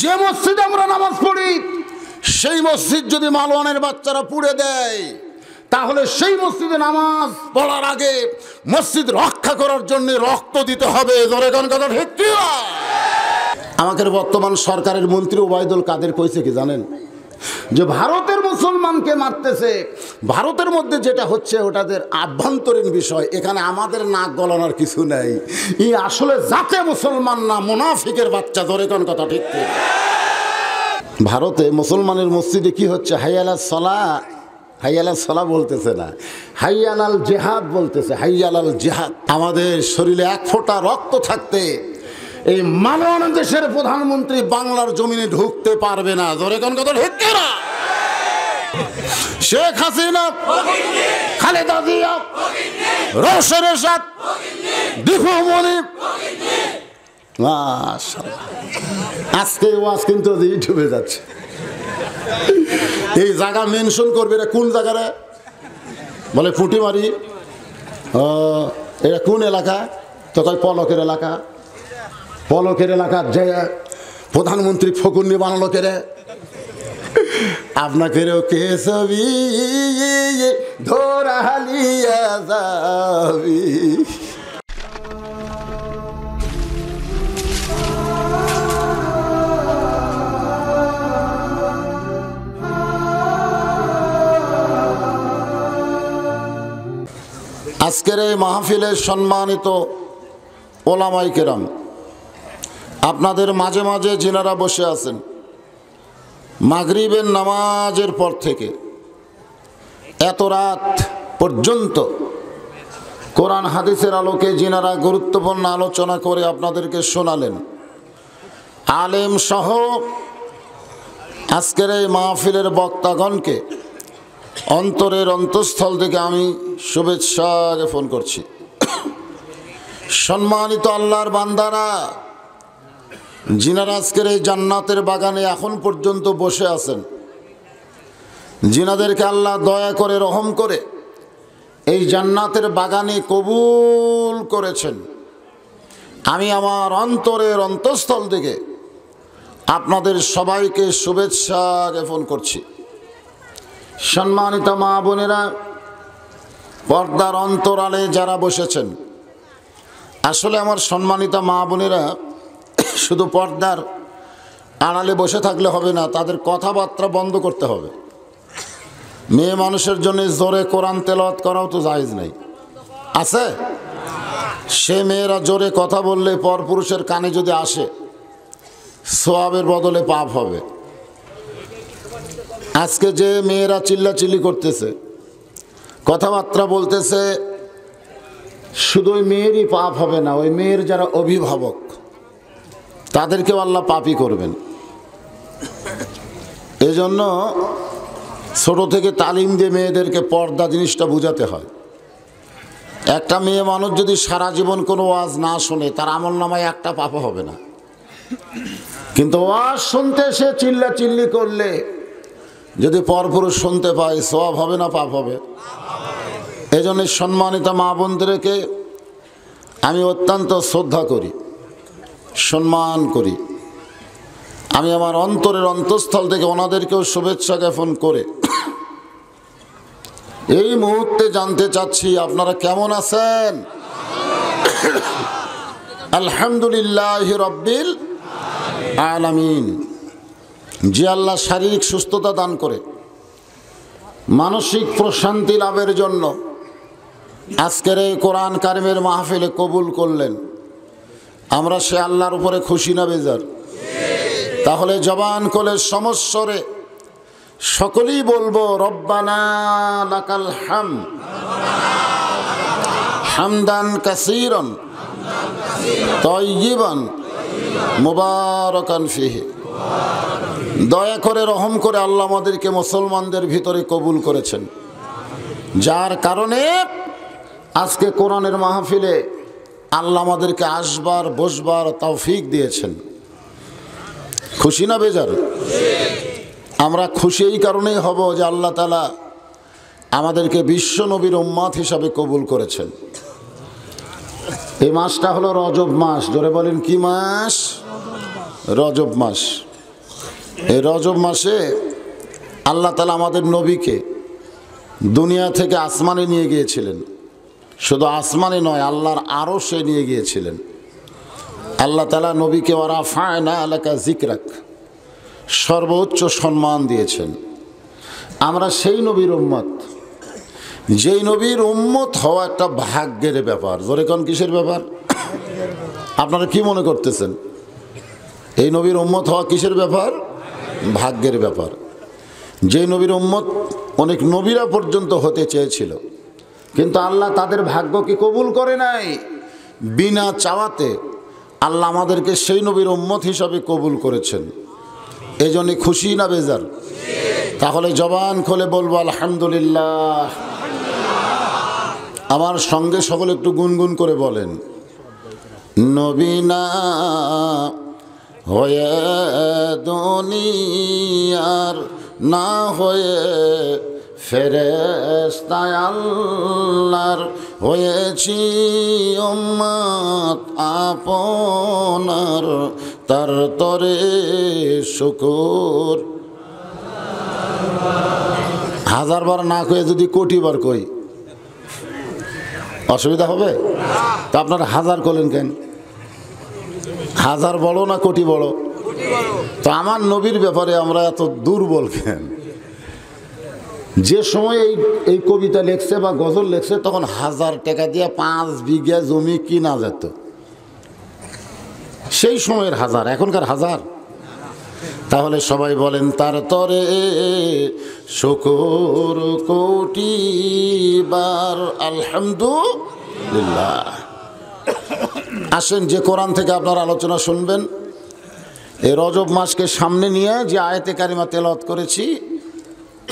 যে মসজিদে আমরা নামাজ পড়ি সেই মসজিদ যদি মালওয়ানের বাচ্চারা পুড়ে দেয় তাহলে সেই মসজিদে নামাজ পড়ার আগে মসজিদ রক্ষা করার জন্য রক্ত দিতে হবে জোরেগান আমাদের বর্তমান সরকারের মন্ত্রী ওবায়দুল কাদের কইছে কি জানেন যে ভারতের মুসলমানকে মারতেছে ভারতের মধ্যে যেটা হচ্ছে ওটাদের আভ্যন্তরীণ বিষয় এখানে আমাদের নাক গলানোর কিছু নেই ই আসলে যাতে মুসলমান না মুনাফিকের বাচ্চা ধরে কোন কথা ঠিক ভারতে মুসলমানের মসজিদে কি হচ্ছে হাইয়ালা সলা হাইয়ালাল সলা বলতেছে না হাইয়ালাল জেহাদ বলতেছে হাইয়ালাল জেহাদ আমাদের শরীরে এক ফোঁটা রক্ত থাকতে এই মালওয়ান দেশের প্রধানমন্ত্রী বাংলার জমিনে ঢুকতে পারবে না ধরে কোন কথা ঢুকতে না শেখ হাসিনা খালেদা জিয়া রোশন এরশাদ দীপু মনি আজকে ওয়াজ কিন্তু ইউটিউবে যাচ্ছে এই জায়গা মেনশন করবে এটা কোন জায়গারে বলে ফুটিমারি এটা কোন এলাকা তো তাই পলকের এলাকা পলকের এলাকার যে প্রধানমন্ত্রী ফকুন্নি বানালোকের আপনাকেরও কে ছবি ধরা আজকের এই মাহফিলের সম্মানিত ওলামাই কেরাম আপনাদের মাঝে মাঝে জিনারা বসে আছেন মাগরিবের নামাজের পর থেকে এত রাত পর্যন্ত কোরআন হাদিসের আলোকে জিনারা গুরুত্বপূর্ণ আলোচনা করে আপনাদেরকে শোনালেন আলেম সহ আজকের এই মাহফিলের বক্তাগণকে অন্তরের অন্তঃস্থল থেকে আমি শুভেচ্ছা জ্ঞাপন করছি সম্মানিত আল্লাহর বান্দারা জিনারা আজকের এই জান্নাতের বাগানে এখন পর্যন্ত বসে আছেন জিনাদেরকে আল্লাহ দয়া করে রহম করে এই জান্নাতের বাগানে কবুল করেছেন আমি আমার অন্তরের অন্তঃস্থল থেকে আপনাদের সবাইকে শুভেচ্ছা জ্ঞাপন করছি সম্মানিত মা বোনেরা পর্দার অন্তরালে যারা বসেছেন আসলে আমার সম্মানিত মা বোনেরা শুধু পর্দার আড়ালে বসে থাকলে হবে না তাদের কথাবার্তা বন্ধ করতে হবে মেয়ে মানুষের জন্য জোরে কোরআন তেলাওয়াত করাও তো জাহেজ নেই আছে সে মেয়েরা জোরে কথা বললে পরপুরুষের কানে যদি আসে সোয়াবের বদলে পাপ হবে আজকে যে মেয়েরা চিল্লাচিল্লি করতেছে কথাবার্তা বলতেছে শুধু ওই মেয়েরই পাপ হবে না ওই মেয়ের যারা অভিভাবক তাদেরকেও আল্লাহ পাপি করবেন এজন্য ছোট থেকে তালিম দিয়ে মেয়েদেরকে পর্দা জিনিসটা বুঝাতে হয় একটা মেয়ে মানুষ যদি সারা জীবন কোনো ওয়াজ না শোনে তার আমল নামায় একটা পাপ হবে না কিন্তু ওয়াজ শুনতে সে চিল্লা চিল্লি করলে যদি পরপুরুষ শুনতে পায় সব হবে না পাপ হবে এই সম্মানিত মা বোনদেরকে আমি অত্যন্ত শ্রদ্ধা করি সম্মান করি আমি আমার অন্তরের অন্তঃস্থল থেকে ওনাদেরকেও শুভেচ্ছা জ্ঞাপন করে এই মুহূর্তে জানতে চাচ্ছি আপনারা কেমন আছেন আলহামদুলিল্লাহ রব্বিল আলামিন যে আল্লাহ শারীরিক সুস্থতা দান করে মানসিক প্রশান্তি লাভের জন্য আজকের এই কোরআন কারিমের মাহফিলে কবুল করলেন আমরা সে আল্লাহর উপরে খুশি না বেজার তাহলে জবান কোলে সমস্বরে সকলেই বলবো রব্বানা লাকাল হাম হামদান কাসিরন তৈবান মোবারকান ফিহে দয়া করে রহম করে আল্লাহ আমাদেরকে মুসলমানদের ভিতরে কবুল করেছেন যার কারণে আজকে কোরআনের মাহফিলে আল্লাহ আমাদেরকে আসবার বসবার তৌফিক দিয়েছেন খুশি না বেজার আমরা খুশি এই কারণেই হব যে আল্লাহ তালা আমাদেরকে বিশ্ব নবীর উম্মাদ হিসাবে কবুল করেছেন এই মাসটা হলো রজব মাস ধরে বলেন কি মাস রজব মাস এই রজব মাসে আল্লাহ তালা আমাদের নবীকে দুনিয়া থেকে আসমানে নিয়ে গিয়েছিলেন শুধু আসমানে নয় আল্লাহর আরও সে নিয়ে গিয়েছিলেন আল্লাহ তালা নবীকে ওরা ফায়না এলাকা জিকরাক সর্বোচ্চ সম্মান দিয়েছেন আমরা সেই নবীর উম্মত যেই নবীর উম্মত হওয়া একটা ভাগ্যের ব্যাপার জোরে কন কিসের ব্যাপার আপনারা কি মনে করতেছেন এই নবীর উম্মত হওয়া কিসের ব্যাপার ভাগ্যের ব্যাপার যে নবীর উম্মত অনেক নবীরা পর্যন্ত হতে চেয়েছিল কিন্তু আল্লাহ তাদের ভাগ্য কি কবুল করে নাই বিনা চাওয়াতে আল্লাহ আমাদেরকে সেই নবীর উম্মত হিসাবে কবুল করেছেন এই খুশি না বেজার তাহলে জবান খোলে বলবো আলহামদুলিল্লাহ আমার সঙ্গে সকলে একটু গুনগুন করে বলেন নবীনা হয়ে দুনিয়ার না হয়ে ফেরেস্তায় আল্লাহর হয়েছি উম্মাত আপনার তার তরে শুকুর বার না কয়ে যদি কোটি বার কই অসুবিধা হবে তা আপনার হাজার করলেন কেন হাজার বলো না কোটি বলো তো আমার নবীর ব্যাপারে আমরা এত দুর্বল কেন যে সময় এই এই কবিতা লেখছে বা গজল লেখছে তখন হাজার টাকা দিয়ে পাঁচ বিঘা জমি কিনা যেত সেই সময়ের হাজার এখনকার হাজার তাহলে সবাই বলেন তার তরে শকর কোটি বার আলহামদুলিল্লাহ আসেন যে কোরআন থেকে আপনার আলোচনা শুনবেন এই রজব মাসকে সামনে নিয়ে যে আয়তে কারিমা তেলত করেছি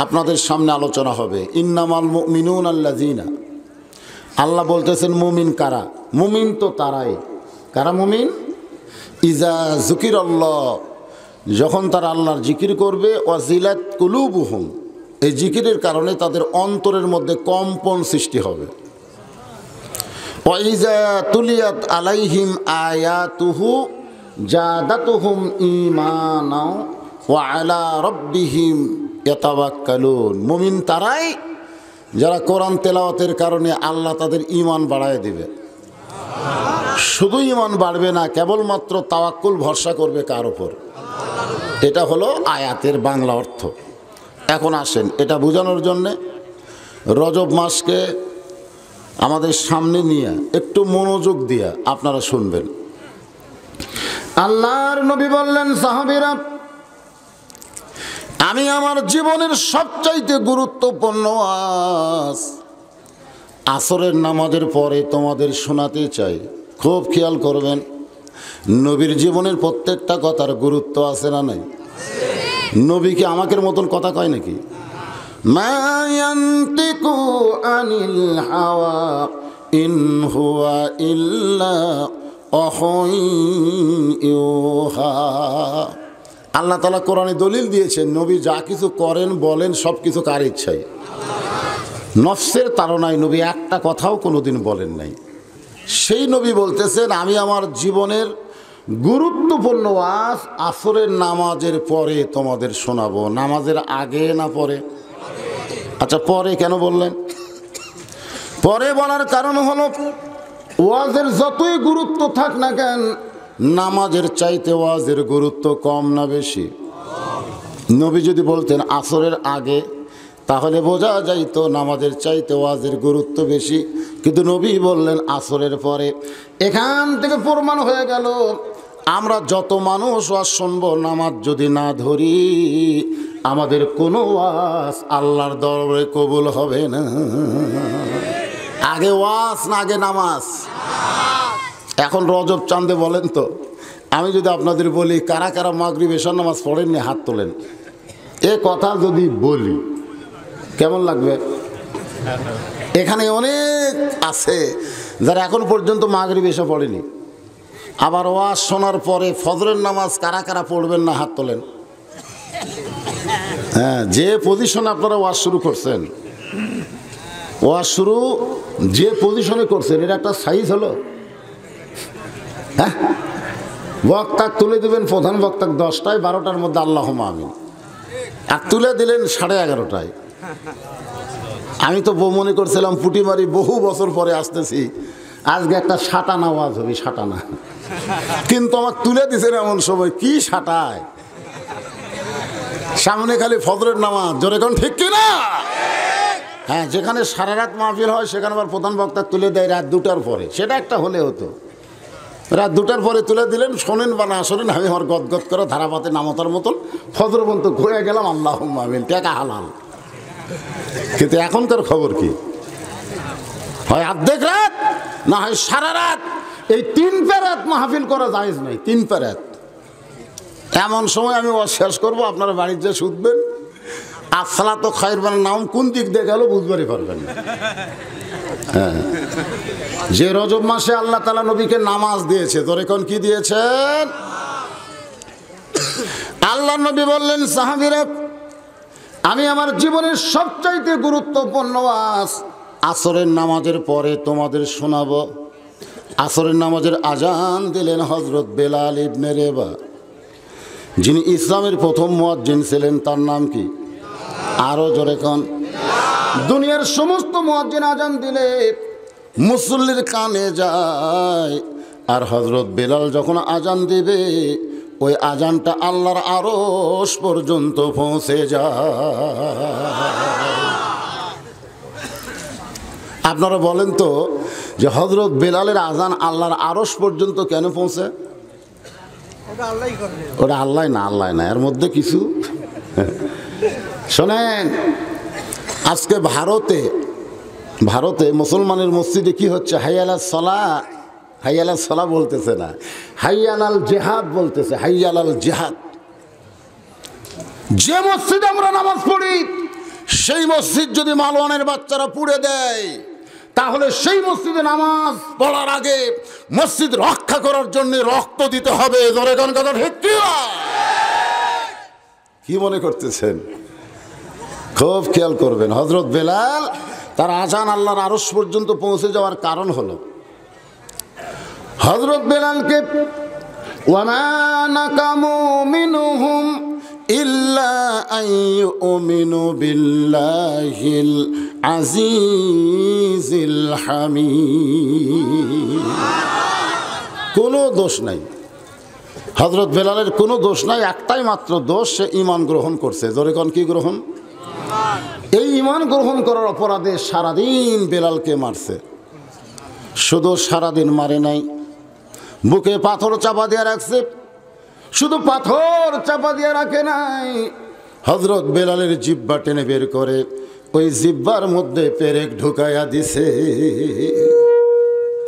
আপনাদের সামনে আলোচনা হবে ইন্নামাল মিনুন আল্লা জিনা আল্লাহ বলতেছেন মুমিন কারা মুমিন তো তারাই কারা মুমিন ইজা জুকির আল্লাহ যখন তারা আল্লাহর জিকির করবে ওয়াজিলাত কুলুবুহুম এই জিকিরের কারণে তাদের অন্তরের মধ্যে কম্পন সৃষ্টি হবে ওয়াইজা তুলিয়াত আলাইহিম আয়াতুহু জাদাতুহুম ইমানাও ওয়া আলা রব্বিহিম এতাবাক্কালুন মুমিন তারাই যারা কোরআন তেলাওয়াতের কারণে আল্লাহ তাদের ইমান বাড়ায় দেবে শুধু ইমান বাড়বে না কেবলমাত্র তাওয়াক্কুল ভরসা করবে কার ওপর এটা হলো আয়াতের বাংলা অর্থ এখন আসেন এটা বোঝানোর জন্যে রজব মাসকে আমাদের সামনে নিয়ে একটু মনোযোগ দিয়ে আপনারা শুনবেন আল্লাহর নবী বললেন সাহাবিরা আমি আমার জীবনের সবচাইতে গুরুত্বপূর্ণ আস আসরের নামাজের পরে তোমাদের শোনাতে চাই খুব খেয়াল করবেন নবীর জীবনের প্রত্যেকটা কথার গুরুত্ব আছে না নাই নবী কি আমাকে মতন কথা কয় নাকি ইল্লা আল্লাহ তালা কোরআনে দলিল দিয়েছেন নবী যা কিছু করেন বলেন সব কিছু কার ইচ্ছাই নফসের তারনায় নবী একটা কথাও কোনোদিন বলেন নাই সেই নবী বলতেছেন আমি আমার জীবনের গুরুত্বপূর্ণ আজ আসরের নামাজের পরে তোমাদের শোনাবো নামাজের আগে না পরে আচ্ছা পরে কেন বললেন পরে বলার কারণ হলো ওয়াজের যতই গুরুত্ব থাক না কেন নামাজের চাইতে ওয়াজের গুরুত্ব কম না বেশি নবী যদি বলতেন আসরের আগে তাহলে বোঝা যাইতো নামাজের চাইতে ওয়াজের গুরুত্ব বেশি কিন্তু নবী বললেন আসরের পরে এখান থেকে প্রমাণ হয়ে গেল আমরা যত মানুষ ওয়াজ শুনবো নামাজ যদি না ধরি আমাদের কোনো ওয়াজ আল্লাহর দরবারে কবুল হবে না আগে ওয়াজ না আগে নামাজ এখন রজব চাঁদে বলেন তো আমি যদি আপনাদের বলি কারা কারা মাগরীব এসব নামাজ পড়েননি হাত তোলেন এ কথা যদি বলি কেমন লাগবে এখানে অনেক আছে যারা এখন পর্যন্ত মাগরীব এসে পড়েনি আবার ওয়াজ শোনার পরে ফজরের নামাজ কারা কারা পড়বেন না হাত তোলেন হ্যাঁ যে পজিশন আপনারা ওয়াজ শুরু করছেন ওয়াজ শুরু যে পজিশনে করছেন এটা একটা সাইজ হলো হ্যাঁ বক্তা তুলে দিবেন প্রধান বক্তা দশটায় বারোটার মধ্যে আল্লাহ আমিন আর তুলে দিলেন সাড়ে এগারোটায় আমি তো মনে করছিলাম পুটিমারি বহু বছর পরে আসতেছি আজকে একটা সাটানা আওয়াজ হবে সাটানা কিন্তু আমার তুলে দিছেন এমন সময় কি সাটায় সামনে খালি ফজরের নামাজ জোরে কোন ঠিক কিনা হ্যাঁ যেখানে সারা রাত মাহফিল হয় সেখানে আবার প্রধান বক্তা তুলে দেয় রাত দুটার পরে সেটা একটা হলে হতো রাত দুটার পরে তুলে দিলেন শোনেন বা না শোনেন আমি আমার গদগদ করে ধারাপাতে নামতার মতন ফজরবন্ত ঘুরে গেলাম আল্লাহ আমিন টেকা হালাল কিন্তু এখনকার খবর কি হয় আর্ধেক রাত না হয় সারা রাত এই তিন প্যারাত মাহফিল করা জায়েজ নাই তিন প্যারাত এমন সময় আমি শেষ করবো আপনারা বাড়ির যে শুধবেন আসলা তো খাইরবান নাম কোন দিক দিয়ে গেল বুঝবারই পারবেন না হ্যাঁ যে রজব মাসে আল্লাহ তালা নবীকে নামাজ দিয়েছে তোর এখন কি দিয়েছেন আল্লাহ নবী বললেন সাহাবিরা আমি আমার জীবনের সবচাইতে গুরুত্বপূর্ণ আস আসরের নামাজের পরে তোমাদের শোনাব আসরের নামাজের আজান দিলেন হজরত বেলাল ইবনে রেবা যিনি ইসলামের প্রথম মুয়াজ্জিন ছিলেন তার নাম কি আরও জোরেখন দুনিয়ার সমস্ত মজ্জিন আজান দিলে মুসল্লির কানে যায় আর হজরত বেলাল যখন আজান দেবে ওই আজানটা আল্লাহর আরস পর্যন্ত পৌঁছে যায় আপনারা বলেন তো যে হজরত বেলালের আজান আল্লাহর আরস পর্যন্ত কেন পৌঁছে ওটা আল্লাহ না আল্লাহ না এর মধ্যে কিছু শোনেন আজকে ভারতে ভারতে মুসলমানের মসজিদে কি হচ্ছে হাইয়ালা সলা হাইয়ালা সলা বলতেছে না হাইয়ালাল জেহাদ বলতেছে হাইয়ালাল জেহাদ যে মসজিদে আমরা নামাজ পড়ি সেই মসজিদ যদি মালওয়ানের বাচ্চারা পুড়ে দেয় তাহলে সেই মসজিদে নামাজ পড়ার আগে মসজিদ রক্ষা করার জন্য রক্ত দিতে হবে কি মনে করতেছেন খুব খেয়াল করবেন হজরত বেলাল তার আজান আল্লাহর আরস পর্যন্ত পৌঁছে যাওয়ার কারণ হলো হজরত বেলালকে ওয়ামানাকামুমিনুহুম ইল্লা কোনো দোষ নাই হজরত বেলালের কোনো দোষ নাই একটাই মাত্র দোষ সে ইমান গ্রহণ করছে জোরে কি গ্রহণ এই ইমান গ্রহণ করার অপরাধে সারাদিন বেলালকে মারছে শুধু সারাদিন মারে নাই বুকে পাথর চাপা দিয়ে রাখছে শুধু পাথর চাপা দিয়ে রাখে নাই হজরত বেলালের জিব্বা টেনে বের করে ওই জিব্বার মধ্যে পেরেক ঢুকাইয়া দিছে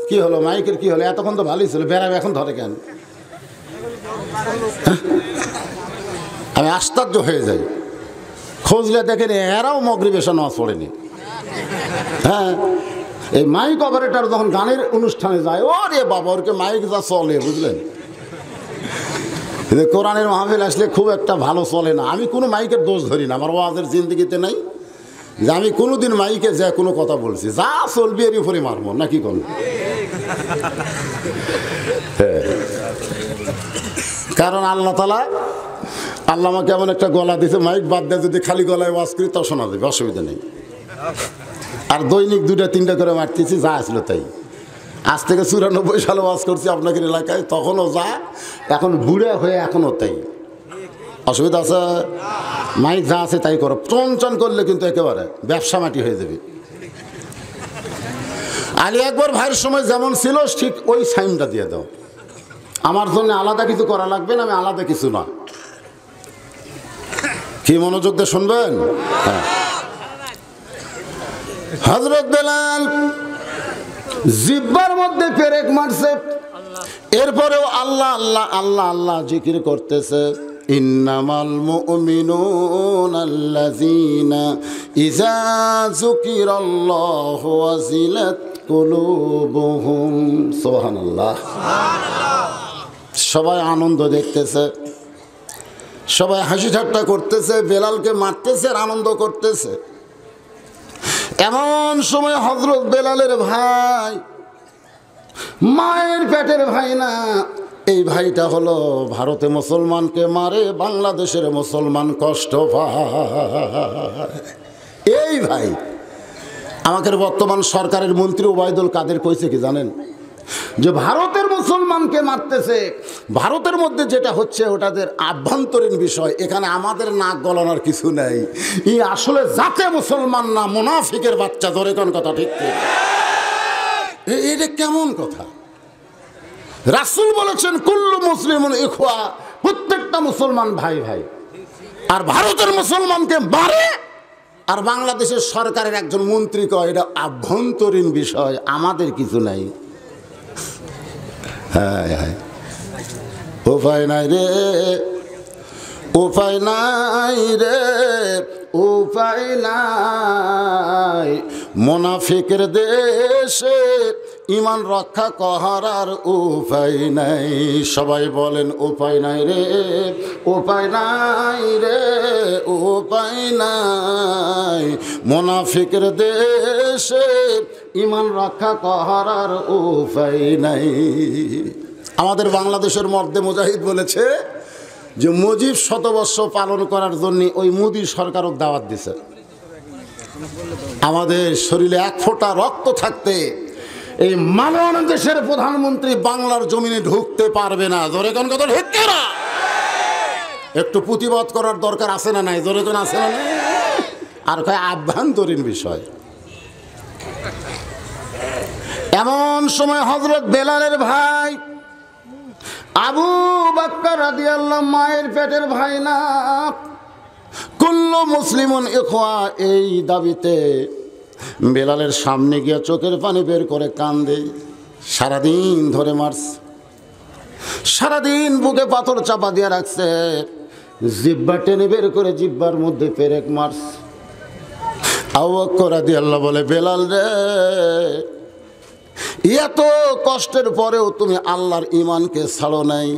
কি হলো মাইকের কি হলো এতক্ষণ তো ভালোই ছিল বেড়াবে এখন ধরে কেন হ্যাঁ? আমি আশ্চর্য হয়ে যাই খোঁজলে দেখেন এরাও মগরিব নামাজ পড়েনি হ্যাঁ এই মাইক অপারেটার যখন গানের অনুষ্ঠানে যায় ও রে বাবা ওরকে মাইক যা চলে বুঝলেন কোরআনের মাহফিল আসলে খুব একটা ভালো চলে না আমি কোনো মাইকের দোষ ধরি না আমার ওয়াজের জিন্দগিতে নাই যে আমি কোনোদিন মাইকে যে কোনো কথা বলছি যা চলবি এর উপরে মারবো না কি করবো হ্যাঁ। কারণ আল্লাহ তালা আল্লাহ আমাকে এমন একটা গলা দিয়েছে মাইক বাদ দেয় যদি খালি গলায় ওয়াজ করি তাও শোনা যাবে অসুবিধা নেই আর দৈনিক দুটা তিনটা করে মারতেছি যা আসলো তাই আজ থেকে চুরানব্বই সালে ওয়াজ করছি আপনাকে এলাকায় তখনও যা এখন বুড়ে হয়ে এখনও তাই অসুবিধা আছে মাইক যা আছে তাই করো চঞ্চন করলে কিন্তু একেবারে ব্যবসা মাটি হয়ে যাবে আলী একবার ভাইয়ের সময় যেমন ছিল ঠিক ওই সাইনটা দিয়ে দাও আমার জন্য আলাদা কিছু করা লাগবে না আমি আলাদা কিছু না কি মনোযোগ দিয়ে শুনবেন হজরত হ্যাঁ। বেলাল জিব্বার মধ্যে পেরেক মারছে এরপরেও আল্লাহ আল্লাহ আল্লাহ আল্লাহ জিকির করতেছে সবাই আনন্দ দেখতেছে সবাই হাসি ঠাট্টা করতেছে বেলালকে মারতেছে আর আনন্দ করতেছে এমন সময় হজরত বেলালের ভাই মায়ের পেটের ভাই না এই ভাইটা হলো ভারতে মুসলমানকে মারে বাংলাদেশের মুসলমান কষ্ট এই ভাই আমাদের বর্তমান সরকারের মন্ত্রী ওবায়দুল কাদের কইছে কি জানেন যে ভারতের মুসলমানকে মারতেছে ভারতের মধ্যে যেটা হচ্ছে ওটাদের আভ্যন্তরীণ বিষয় এখানে আমাদের নাক গলানোর কিছু নেই ই আসলে যাতে মুসলমান না মুনাফিকের বাচ্চা ধরে কোন কথা ঠিক এটা কেমন কথা রাসুল বলেছেন কুল্লু মুসলিম এখুয়া প্রত্যেকটা মুসলমান ভাই ভাই আর ভারতের মুসলমানকে মারে আর বাংলাদেশের সরকারের একজন মন্ত্রী কয় এটা আভ্যন্তরীণ বিষয় আমাদের কিছু নাই হ্যাঁ উপায় নাই রে উপায় নাই রে উপায় নাই মোনাফিকের দেশে ইমান রক্ষা করার উপায় নাই সবাই বলেন উপায় নাই রে উপায় নাই রে উপায় নাই মোনাফিকের দেশে ইমান রক্ষা করার উপায় নাই আমাদের বাংলাদেশের মধ্যে মুজাহিদ বলেছে যে মুজিব শতবর্ষ পালন করার জন্য ওই মোদি সরকারও দাওয়াত দিছে আমাদের শরীরে এক ফোঁটা রক্ত থাকতে এই মানন দেশের প্রধানমন্ত্রী বাংলার জমিনে ঢুকতে পারবে না জোরে কোন কথা ঢুকতে না একটু প্রতিবাদ করার দরকার আছে না নাই জোরে কোন আছে না নাই আর কয় আভ্যন্তরীণ বিষয় এমন সময় হজরত বেলালের ভাই আবু বাক্কা রাদি আল্লাহ মায়ের পেটের ভাই না কুল্ল মুসলিমন এখোয়া এই দাবিতে বেলালের সামনে গিয়ে চোখের পানি বের করে কান্দে সারাদিন ধরে মারছ সারাদিন বুকে পাথর চাপা দিয়ে রাখছে জিব্বা টেনে বের করে জিব্বার মধ্যে পেরেক মারছ আউ করা দিয়ে আল্লাহ বলে বেলাল রে এত কষ্টের পরেও তুমি আল্লাহর ইমানকে ছাড়ো নাই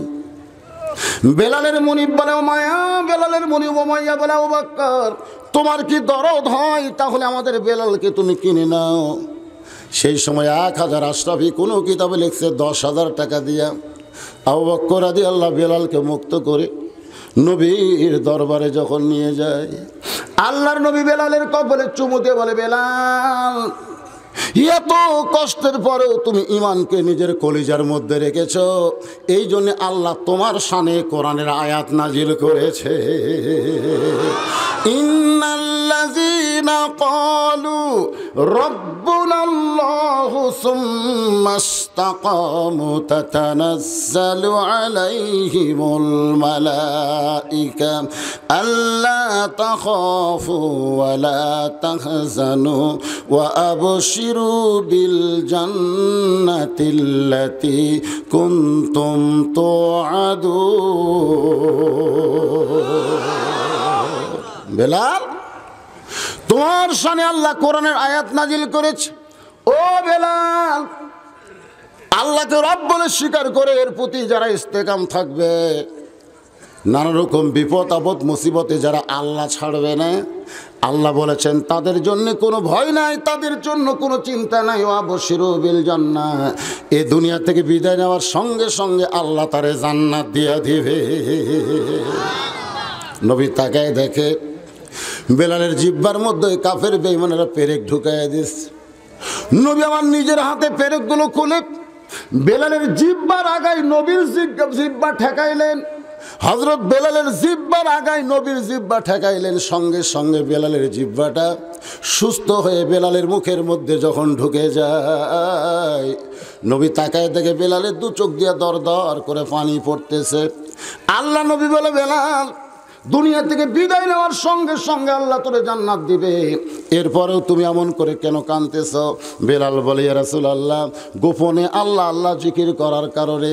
বেলালের মনি বলে মায়া বেলালের ও মাইয়া বলে ও বাক্কার তোমার কি দরদ হয় তাহলে আমাদের বেলালকে তুমি কিনে নাও সেই সময় এক হাজার আশরাফি কোনো কিতাবে লিখছে দশ হাজার টাকা দিয়া আবু বক্কর আদি আল্লাহ বেলালকে মুক্ত করে নবীর দরবারে যখন নিয়ে যায় আল্লাহর নবী বেলালের চুমু দিয়ে বলে বেলাল এত কষ্টের পরেও তুমি ইমানকে নিজের কলিজার মধ্যে রেখেছ এই জন্য আল্লাহ তোমার সানে কোরআনের আয়াত নাজিল করেছে ইন্নাল্লাযীনা قالوا ربنا الله ثم استقاموا تتنزل عليهم الملائكة ألا تخافوا ولا تحزنوا وأبشروا بالجنة التي كنتم توعدون بلال তোমার সামনে আল্লাহ কোরআনের আয়াত নাজিল করেছে ও বেলাল আল্লাহকে রব বলে স্বীকার করে এর প্রতি যারা ইস্তেকাম থাকবে নানা রকম বিপদ আপদ মুসিবতে যারা আল্লাহ ছাড়বে না আল্লাহ বলেছেন তাদের জন্য কোনো ভয় নাই তাদের জন্য কোনো চিন্তা নাই অবশ্যই বিল জান্না এ দুনিয়া থেকে বিদায় নেওয়ার সঙ্গে সঙ্গে আল্লাহ তারে জান্নাত দিয়া দিবে নবী তাকায় দেখে বেলালের জিব্বার মধ্যে কাফের বেইমানেরা পেরেক ঢুকাইয়া দিস নবী আমার নিজের হাতে পেরেকগুলো খুলে বেলালের জিব্বার আগায় নবীর জিব্বা ঠেকাইলেন হজরত বেলালের জিব্বার আগায় নবীর জিব্বা ঠেকাইলেন সঙ্গে সঙ্গে বেলালের জিব্বাটা সুস্থ হয়ে বেলালের মুখের মধ্যে যখন ঢুকে যায় নবী তাকায় দেখে বেলালের দু চোখ দিয়ে দর দর করে পানি পড়তেছে আল্লাহ নবী বলে বেলাল দুনিয়া থেকে বিদায় নেওয়ার সঙ্গে সঙ্গে আল্লাহ তোরে জান্নাত দিবে এরপরেও তুমি এমন করে কেন কানতেছ বেলাল বলে রাসুল আল্লাহ গোপনে আল্লাহ আল্লাহ জিকির করার কারণে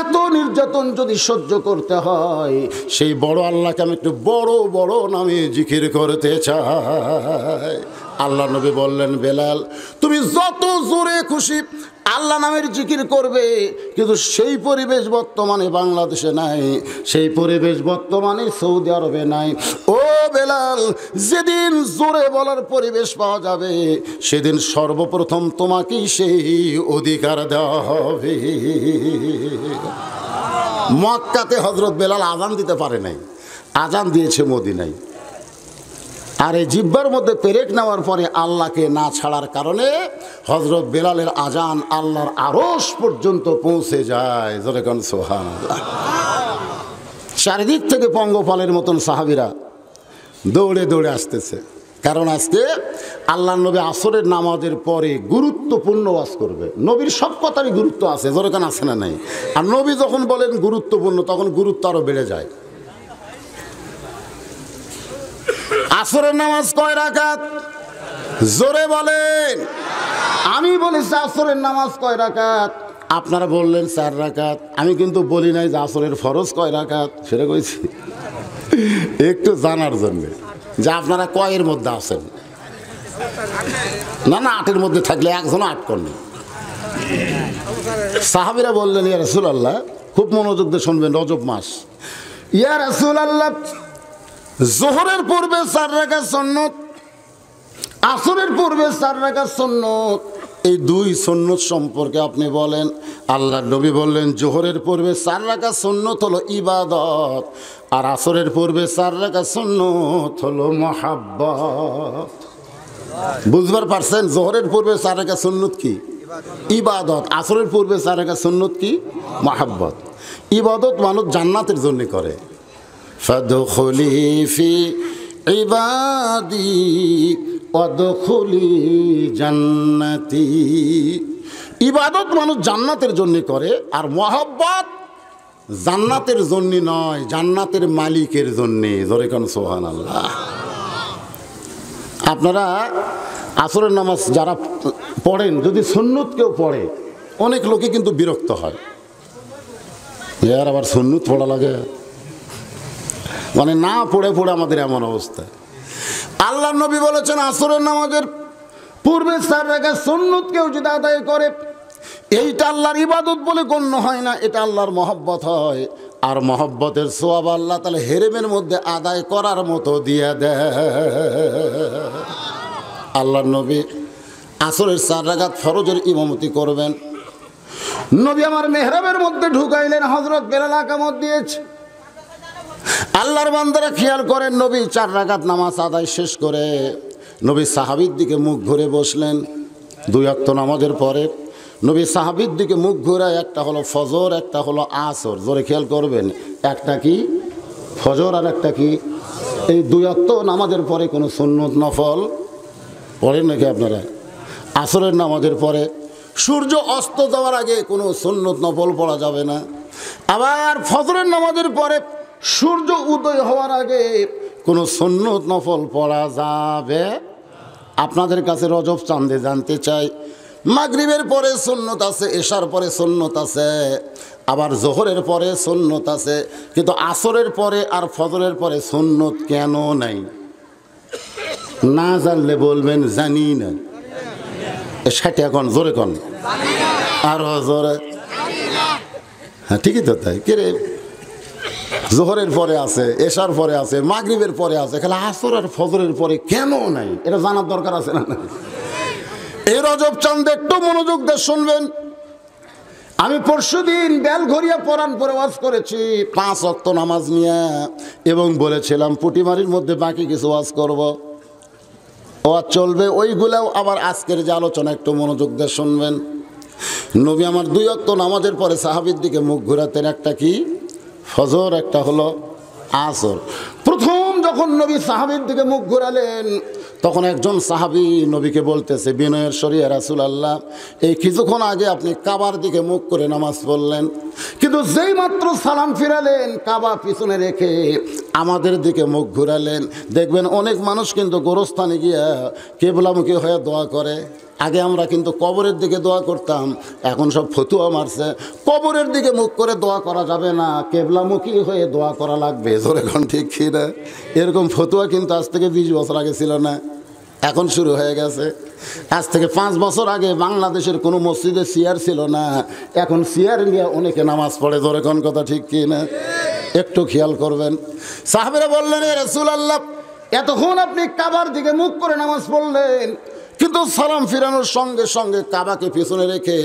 এত নির্যাতন যদি সহ্য করতে হয় সেই বড় আল্লাহকে আমি একটু বড় বড় নামে জিকির করতে চাই আল্লাহ নবী বললেন বেলাল তুমি যত জোরে খুশি আল্লাহ নামের জিকির করবে কিন্তু সেই পরিবেশ বর্তমানে বাংলাদেশে নাই সেই পরিবেশ বর্তমানে সৌদি আরবে নাই ও বেলাল যেদিন জোরে বলার পরিবেশ পাওয়া যাবে সেদিন সর্বপ্রথম তোমাকেই সেই অধিকার দেওয়া হবে মক্কাতে হজরত বেলাল আজান দিতে পারে নাই আজান দিয়েছে নাই আর এই জিব্বার মধ্যে পেরেক নেওয়ার পরে আল্লাহকে না ছাড়ার কারণে হজরত বেলালের আজান আল্লাহর আরস পর্যন্ত পৌঁছে যায় যেরকম সোহান চারিদিক থেকে পঙ্গপালের মতন সাহাবিরা দৌড়ে দৌড়ে আসতেছে কারণ আজকে আল্লাহ নবী আসরের নামাজের পরে গুরুত্বপূর্ণ ওয়াজ করবে নবীর সব কথারই গুরুত্ব আছে যেরকম আছে না নাই আর নবী যখন বলেন গুরুত্বপূর্ণ তখন গুরুত্ব আরও বেড়ে যায় আসরের নামাজ কয় রাখাত জোরে বলেন আমি বলেছি আসরের নামাজ কয় রাখাত আপনারা বললেন চার রাখাত আমি কিন্তু বলি নাই যে আসরের ফরজ কয় রাখাত সেটা কইছি একটু জানার জন্যে যে আপনারা কয়ের মধ্যে আছেন না না আটের মধ্যে থাকলে একজনও আট করলেন সাহাবিরা বললেন ইয়া রসুল আল্লাহ খুব মনোযোগ দিয়ে শুনবেন রজব মাস ইয়া রসুল আল্লাহ জোহরের পূর্বে চার রাখা সন্ন্যত আসরের পূর্বে চার রাখা সন্ন্যত এই দুই সন্ন্যত সম্পর্কে আপনি বলেন আল্লাহ নবী বললেন জোহরের পূর্বে চার রাখা সন্ন্যত হলো ইবাদত আর আসরের পূর্বে চার রাখা সন্ন্যত হলো মহাব্বত বুঝবার পারছেন জোহরের পূর্বে চার রাখা সন্ন্যত কি ইবাদত আসরের পূর্বে চার রাখা সন্ন্যত কি মহাব্বত ইবাদত মানুষ জান্নাতের জন্য করে فادخلي في অদখলি জান্নাতি ইবাদত মানুষ জান্নাতের জন্য করে আর মহব্বত জান্নাতের জন্য নয় জান্নাতের মালিকের জন্যে জরেকান সোহান আল্লাহ আপনারা আসরের নামাজ যারা পড়েন যদি সন্ন্যত কেউ পড়ে অনেক লোকে কিন্তু বিরক্ত হয় এর আবার সন্ন্যত পড়া লাগে মানে না পড়ে পড়ে আমাদের এমন অবস্থা আল্লাহ নবী বলেছেন আসরের নামাজের পূর্বে চার রেখা সন্ন্যত কেউ যদি আদায় করে এইটা আল্লাহর ইবাদত বলে গণ্য হয় না এটা আল্লাহর মহব্বত হয় আর মহব্বতের সোয়াব আল্লাহ তাহলে হেরেমের মধ্যে আদায় করার মতো দিয়ে দেয় আল্লাহ নবী আসরের সার রাগাত ফরজের ইমামতি করবেন নবী আমার মেহরাবের মধ্যে ঢুকাইলেন হজরত বেলাল কামত দিয়েছে আল্লাহর বান্দারা খেয়াল করেন নবী চার রাগাত নামাজ আদায় শেষ করে নবী সাহাবির দিকে মুখ ঘুরে বসলেন দুই অক্ত নামাজের পরে নবী সাহাবির দিকে মুখ ঘুরে একটা হলো ফজর একটা হলো আসর জোরে খেয়াল করবেন একটা কি ফজর আর একটা কি এই দুই অক্ত নামাজের পরে কোনো সুন্নত নফল পড়েন নাকি আপনারা আসরের নামাজের পরে সূর্য অস্ত যাওয়ার আগে কোনো সুন্নত নফল পড়া যাবে না আবার ফজরের নামাজের পরে সূর্য উদয় হওয়ার আগে কোনো সন্ন্যত নফল পড়া যাবে আপনাদের কাছে রজব চান্দে জানতে চাই মাগরিবের পরে সন্ন্যত আছে এশার পরে সন্ন্যত আছে আবার জোহরের পরে সন্ন্যত আছে কিন্তু আসরের পরে আর ফজরের পরে সন্ন্যত কেন নাই না জানলে বলবেন জানি না সাথে এখন জোরে কন আরো জোরে হ্যাঁ ঠিকই তো তাই কিরে জোহরের পরে আছে এশার পরে আছে মাগরীবের পরে আছে খালি আসর আর ফজরের পরে কেন নাই এটা জানার দরকার আছে না এই রজব চান্দ একটু মনোযোগ দিয়ে শুনবেন আমি পরশু দিন বেল ঘড়িয়া পরাণ পরে ওয়াজ করেছি পাঁচ অক্ত নামাজ নিয়ে এবং বলেছিলাম পুটিমারির মধ্যে বাকি কিছু ওয়াজ করব। ওয়াজ চলবে ওইগুলাও আবার আজকের যে আলোচনা একটু মনোযোগ দিয়ে শুনবেন নবী আমার দুই অক্ত নামাজের পরে সাহাবির দিকে মুখ ঘুরাতেন একটা কি ফজর একটা হলো আসর প্রথম যখন নবী সাহাবির দিকে মুখ ঘুরালেন তখন একজন সাহাবি নবীকে বলতেছে বিনয়ের শরিয়া রাসুল আল্লাহ এই কিছুক্ষণ আগে আপনি কাবার দিকে মুখ করে নামাজ পড়লেন কিন্তু যেই মাত্র সালাম ফিরালেন কাবা পিছনে রেখে আমাদের দিকে মুখ ঘুরালেন দেখবেন অনেক মানুষ কিন্তু গোরস্থানে গিয়া কেবলামুখী হয়ে দোয়া করে আগে আমরা কিন্তু কবরের দিকে দোয়া করতাম এখন সব ফতুয়া মারছে কবরের দিকে মুখ করে দোয়া করা যাবে না কেবলামুখী হয়ে দোয়া করা লাগবে জোরে এখন ঠিক না এরকম ফতুয়া কিন্তু আজ থেকে বিশ বছর আগে ছিল না এখন শুরু হয়ে গেছে আজ থেকে পাঁচ বছর আগে বাংলাদেশের কোনো মসজিদে সিয়ার ছিল না এখন সিয়ার নিয়ে অনেকে নামাজ পড়ে ধরে কোন কথা ঠিক কি না একটু খেয়াল করবেন সাহেবেরা বললেন রসুল আল্লাহ এতক্ষণ আপনি কাবার দিকে মুখ করে নামাজ পড়লেন কিন্তু সালাম ফিরানোর সঙ্গে সঙ্গে কাবাকে পিছনে রেখে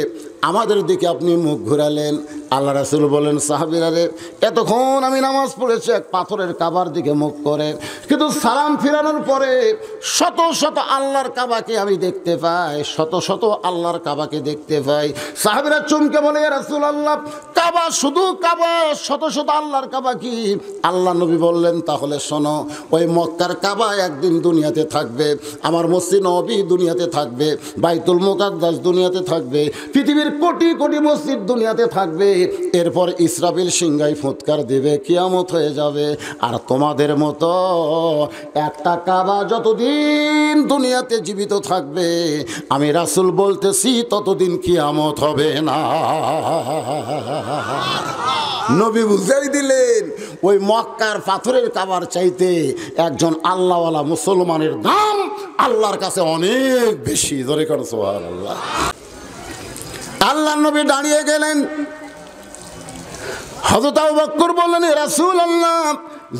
আমাদের দিকে আপনি মুখ ঘুরালেন আল্লাহ রাসুল বলেন সাহাবিরাদের এতক্ষণ আমি নামাজ পড়েছি এক পাথরের কাবার দিকে মুখ করে কিন্তু সালাম ফিরানোর পরে শত শত আল্লাহর কাবাকে আমি দেখতে পাই শত শত আল্লাহর কাবাকে দেখতে পাই সাহাবিরা চমকে বলে রাসুল আল্লাহ কাবা শুধু কাবা শত শত আল্লাহর কাবা কি আল্লাহ নবী বললেন তাহলে শোনো ওই মক্কার কাবা একদিন দুনিয়াতে থাকবে আমার মসজিদ নবী দুনিয়াতে থাকবে বাইতুল মোকাদ্দাস দুনিয়াতে থাকবে পৃথিবীর কোটি কোটি মসজিদ দুনিয়াতে থাকবে এরপর ইসরাবিল সিংহাই ফুৎকার দেবে কিয়ামত হয়ে যাবে আর তোমাদের মতো একটা কাবা যতদিন দুনিয়াতে জীবিত থাকবে আমি রাসুল বলতেছি ততদিন কিয়ামত হবে না নবী বুঝাই দিলেন ওই মক্কার পাথরের কাবার চাইতে একজন আল্লাহওয়ালা মুসলমানের দাম আল্লাহর কাছে অনেক বেশি ধরে কারণ সোহার আল্লাহ আল্লাহ নবী দাঁড়িয়ে গেলেন হজরত বক্কর বললেন রাসুল আল্লাহ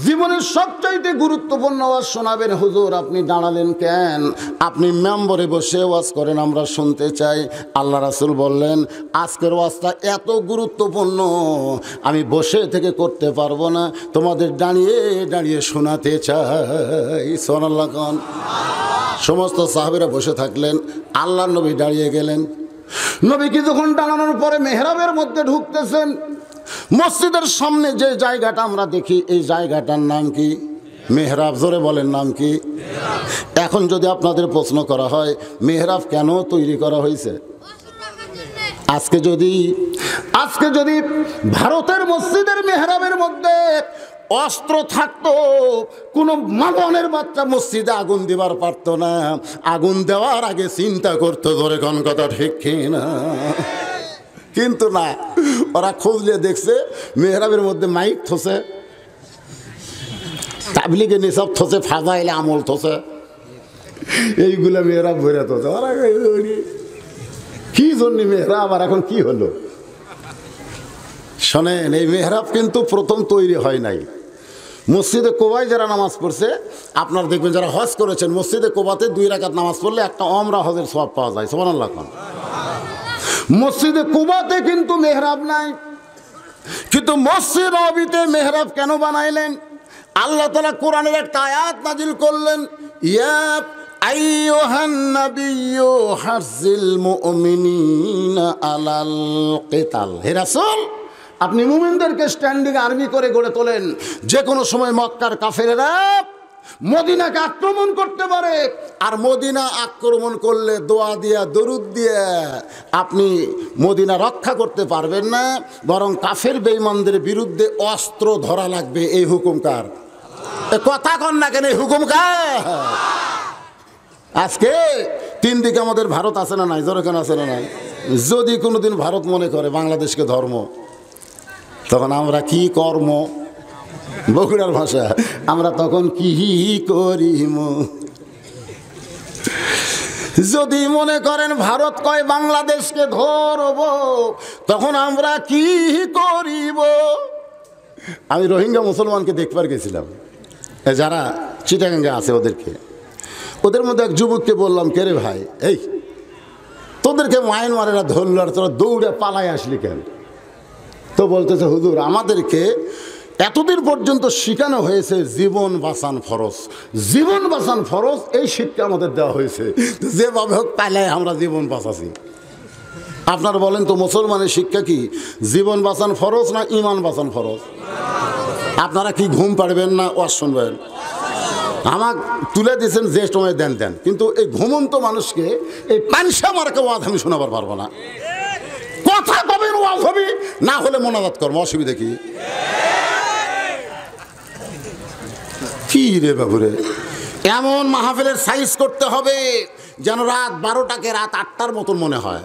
জীবনের সবচাইতে গুরুত্বপূর্ণ ওয়াজ শোনাবেন হুজুর আপনি দাঁড়ালেন কেন আপনি মেম্বরে বসে ওয়াজ করেন আমরা শুনতে চাই আল্লাহ রাসুল বললেন আজকের ওয়াজটা এত গুরুত্বপূর্ণ আমি বসে থেকে করতে পারবো না তোমাদের দাঁড়িয়ে দাঁড়িয়ে শোনাতে চাই সোনাল্লা খান সমস্ত সাহাবিরা বসে থাকলেন আল্লাহ নবী দাঁড়িয়ে গেলেন নবীকে যখন টানানোর পরে মেহরাবের মধ্যে ঢুকতেছেন মসজিদের সামনে যে জায়গাটা আমরা দেখি এই জায়গাটার নাম কি মেহরাব জোরে বলেন নাম কি এখন যদি আপনাদের প্রশ্ন করা হয় মেহরাব কেন তৈরি করা হয়েছে আজকে যদি আজকে যদি ভারতের মসজিদের মেহরাবের মধ্যে অস্ত্র থাকতো কোনো মামনের বাচ্চা মসজিদে আগুন দেবার পারত না আগুন দেওয়ার আগে চিন্তা করতো ধরে কোন কথা ঠিক না কিন্তু না ওরা খুঁজলে দেখছে মেহরাবের মধ্যে মাইক থসে তাবলিকে নিসব থসে এলে আমল থসে এইগুলো মেহরাব ভরে থসে ওরা কি জন্য মেহরাব আর এখন কি হলো শোনেন এই মেহরাব কিন্তু প্রথম তৈরি হয় নাই মসজিদে কোবায় যারা নামাজ পড়ছে আপনার দেখবেন যারা হজ করেছেন মসজিদে কোবাতে দুই রাখাত নামাজ পড়লে একটা অমরা হজের সব পাওয়া যায় সোমান আল্লাহ খান মসজিদে কোবাতে কিন্তু মেহরাব নাই কিন্তু মসজিদ অবিতে মেহরাব কেন বানাইলেন আল্লাহ তালা কোরআনের একটা আয়াত নাজিল করলেন ইয়াব أيها النبي حرز আপনি মুমিনদেরকে স্ট্যান্ডিং আর্মি করে গড়ে তোলেন যে কোনো সময় মক্কার কাফেরেরা মদিনাকে আক্রমণ করতে পারে আর মদিনা আক্রমণ করলে দোয়া দিয়া দরুদ দিয়ে আপনি মদিনা রক্ষা করতে পারবেন না বরং কাফের বেইমানদের বিরুদ্ধে অস্ত্র ধরা লাগবে এই হুকুমকার কথা কন না কেন এই হুকুমকার আজকে তিন দিকে আমাদের ভারত আছে না নাই জরখান আছে না নাই যদি কোনোদিন ভারত মনে করে বাংলাদেশকে ধর্ম তখন আমরা কি কর্ম বগুড়ার ভাষা আমরা তখন কি করিম যদি মনে করেন ভারত কয় বাংলাদেশকে ধরব তখন আমরা কি করিব আমি রোহিঙ্গা মুসলমানকে দেখবার গেছিলাম যারা চিটাগাঙ্গে আছে ওদেরকে ওদের মধ্যে এক যুবককে বললাম কে রে ভাই এই তোদেরকে মায়ানমারেরা ধরল আর তোরা দৌড়ে পালায় আসলি কেন তো বলতেছে হুজুর আমাদেরকে এতদিন পর্যন্ত শিখানো হয়েছে জীবন বাসান ফরজ জীবন বাসান ফরজ এই শিক্ষা আমাদের দেওয়া হয়েছে যেভাবে হোক তাহলে আমরা জীবন বাঁচাছি আপনার বলেন তো মুসলমানের শিক্ষা কি জীবন বাঁচান ফরজ না ইমান বাঁচান ফরজ আপনারা কি ঘুম পারবেন না ওয়াশ শুনবেন আমার তুলে দিয়েছেন জ্যেষ্ঠ সময় দেন দেন কিন্তু এই ঘুমন্ত মানুষকে এই পানসা মার্কা ওয়াজ আমি শোনাবার পারবো না কথা কবে ওয়াজ হবি না হলে মনাজাত করবো অসুবিধা কি কি রে বাবুরে এমন মাহফিলের সাইজ করতে হবে যেন রাত বারোটাকে রাত আটটার মতন মনে হয়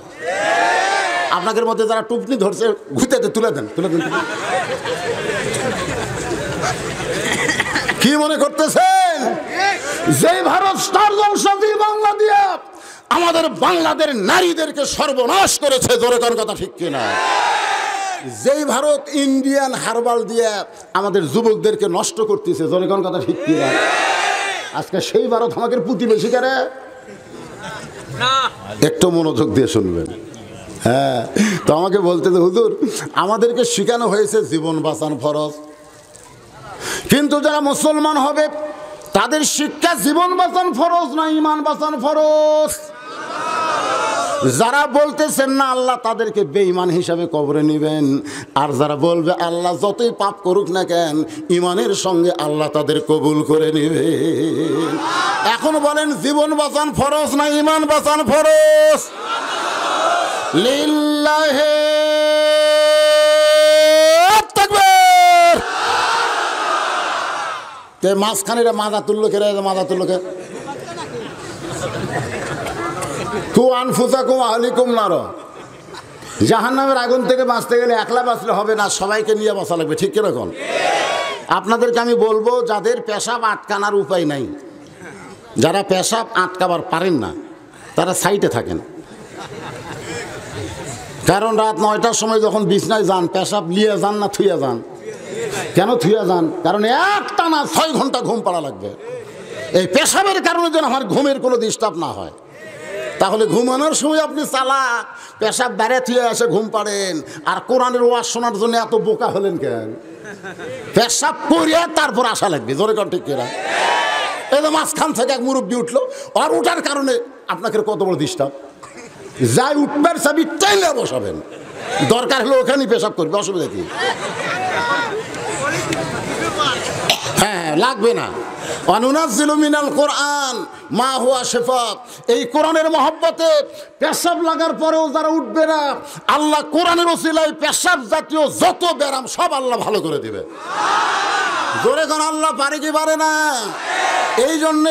আপনাদের মধ্যে যারা টুপনি ধরছে ঘুরতে তুলে দেন তুলে দেন কি মনে করতেছেন যে ভারত স্টার জলসা বাংলা দিয়ে আমাদের বাংলাদের নারীদেরকে সর্বনাশ করেছে দরকার কথা ঠিক কিনা যেই ভারত ইন্ডিয়ান হারবাল দিয়ে আমাদের যুবকদেরকে নষ্ট করতেছে জনগণ কথা ঠিক কিনা আজকে সেই ভারত আমাদের প্রতিবেশী কারে একটু মনোযোগ দিয়ে শুনবেন হ্যাঁ তো আমাকে বলতে হুজুর আমাদেরকে শেখানো হয়েছে জীবন বাঁচান ফরজ কিন্তু যারা মুসলমান হবে তাদের শিক্ষা জীবন বাঁচান ফরজ না ইমান বাঁচান ফরজ যারা বলতেছেন না আল্লাহ তাদেরকে বেঈমান হিসাবে কবরে নেবেন আর যারা বলবে আল্লাহ যতই পাপ করুক না কেন ইমানের সঙ্গে আল্লাহ তাদের কবুল করে নেবে এখন বলেন জীবন বাঁচান ফরজ না ইমান বাঁচান ফরজ লিল্লাহে মাঝখানে মাজা তুল্লোকে মাদা তুল্লোকে কু আনফুসা কুম আহলিকুম নার জাহান নামের আগুন থেকে বাঁচতে গেলে একলা বাঁচলে হবে না সবাইকে নিয়ে বাঁচা লাগবে ঠিক কিরকম আপনাদেরকে আমি বলবো যাদের পেশাব আটকানার উপায় নাই যারা পেশাব আটকাবার পারেন না তারা সাইটে থাকেন কারণ রাত নয়টার সময় যখন বিছনায় যান পেশাব নিয়ে যান না থুয়ে যান কেন থুয়ে যান কারণ একটা না ছয় ঘন্টা ঘুম পাড়া লাগবে এই পেশাবের কারণে যেন আমার ঘুমের কোনো ডিস্টার্ব না হয় তাহলে ঘুমানোর সময় আপনি চালাক পেশাব বেড়ে থিয়ে এসে ঘুম পাড়েন আর কোরআনের ওয়াজ শোনার জন্য এত বোকা হলেন কেন পেশাব করিয়া তারপর আসা লাগবে জোরে কর ঠিক কেরা এদের মাঝখান থেকে এক মুরব্বী উঠলো আর উঠার কারণে আপনাকে কত বড় ডিস্টার্ব যাই উঠবেন সাবি টাইলে বসাবেন দরকার হলে ওখানেই পেশাব করবে অসুবিধা কি হ্যাঁ লাগবে না কোরআন মা হুয়া এই পেশাব লাগার পরেও উঠবে না আল্লাহ পেশাব জাতীয় যত ব্যারাম সব আল্লাহ ভালো করে দিবে জোরে আল্লাহ পারে না এই জন্যে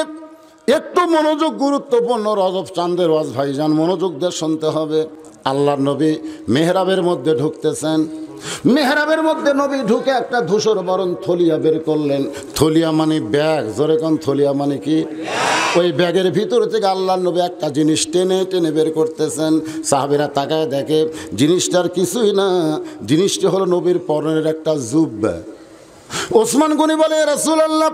একটু মনোযোগ গুরুত্বপূর্ণ রজব চান্দের রজ ভাইজান মনোযোগ দিয়ে শুনতে হবে আল্লাহ নবী মেহরাবের মধ্যে ঢুকতেছেন মেহরাবের মধ্যে নবী ঢুকে একটা ধূসর বরণ থলিয়া বের করলেন থলিয়া মানে ব্যাগ জোরে কন থলিয়া মানে কি ওই ব্যাগের ভিতর থেকে আল্লাহ নবী একটা জিনিস টেনে টেনে বের করতেছেন সাহাবিরা তাকায় দেখে জিনিসটার কিছুই না জিনিসটি হলো নবীর পরনের একটা ব্যাগ ওসমান গনি বলে রসুল আল্লাহ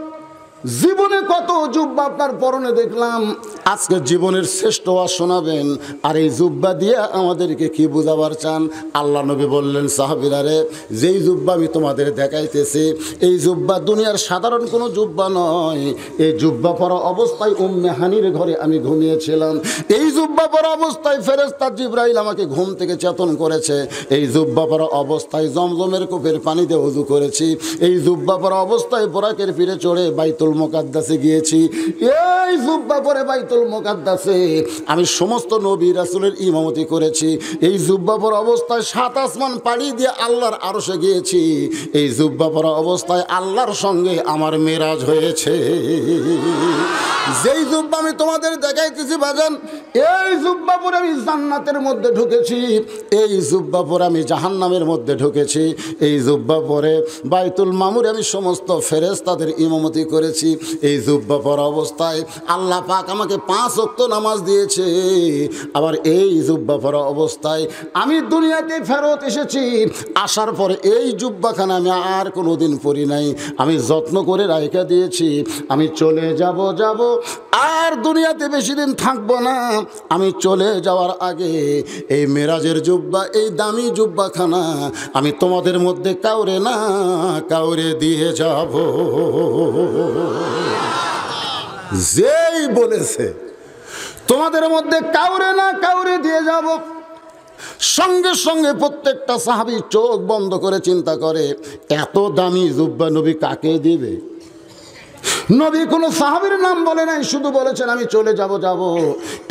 জীবনে কত জুব্বা আপনার পরনে দেখলাম আজকে জীবনের শ্রেষ্ঠ আর শোনাবেন আর এই জুব্বা দিয়ে আমাদেরকে কি বুঝাবার চান আল্লাহ নবী বললেন সাহাবিরারে যেই জুব্বা আমি তোমাদের দেখাইতেছি এই জুব্বা দুনিয়ার সাধারণ কোনো জুব্বা নয় এই জুব্বা পরা অবস্থায় উম্মে হানির ঘরে আমি ঘুমিয়েছিলাম এই জুব্বা পরা অবস্থায় ফেরেস্তা জিব্রাইল আমাকে ঘুম থেকে চেতন করেছে এই জুব্বা পরা অবস্থায় জমজমের কূপের পানিতে উজু করেছি এই জুব্বা পরা অবস্থায় বোরাকের ফিরে চড়ে বাইতুল বাইতুল মোকাদ্দাসে গিয়েছি এই জুব্বা পরে বাইতুল মোকাদ্দাসে আমি সমস্ত নবী রাসুলের ইমামতি করেছি এই জুব্বা পরা অবস্থায় সাত আসমান পাড়ি দিয়ে আল্লাহর আরশে গিয়েছি এই জুব্বা পরা অবস্থায় আল্লাহর সঙ্গে আমার মেরাজ হয়েছে যেই জুব্বা আমি তোমাদের দেখাইতেছি বাজান এই জুব্বা পরে আমি জান্নাতের মধ্যে ঢুকেছি এই জুব্বা পরে আমি জাহান্নামের মধ্যে ঢুকেছি এই জুব্বা পরে বাইতুল মামুরে আমি সমস্ত ফেরেস্তাদের তাদের ইমামতি করেছি দিয়েছি এই জুব্বা পরা অবস্থায় আল্লাহ পাক আমাকে পাঁচ অক্ত নামাজ দিয়েছে আবার এই জুব্বা পরা অবস্থায় আমি দুনিয়াতে ফেরত এসেছি আসার পর এই জুব্বাখানা আমি আর কোনো দিন পড়ি নাই আমি যত্ন করে রায়কা দিয়েছি আমি চলে যাব যাব আর দুনিয়াতে বেশি দিন থাকবো না আমি চলে যাওয়ার আগে এই মেরাজের জুব্বা এই দামি জুব্বাখানা আমি তোমাদের মধ্যে কাউরে না কাউরে দিয়ে যাব যেই বলেছে তোমাদের মধ্যে কাউরে না কাউরে দিয়ে যাব সঙ্গে সঙ্গে প্রত্যেকটা সাহাবি চোখ বন্ধ করে চিন্তা করে এত দামি জুব্বা নবী কাকে দিবে নবী কোনো সাহাবির নাম বলে নাই শুধু বলেছেন আমি চলে যাব যাব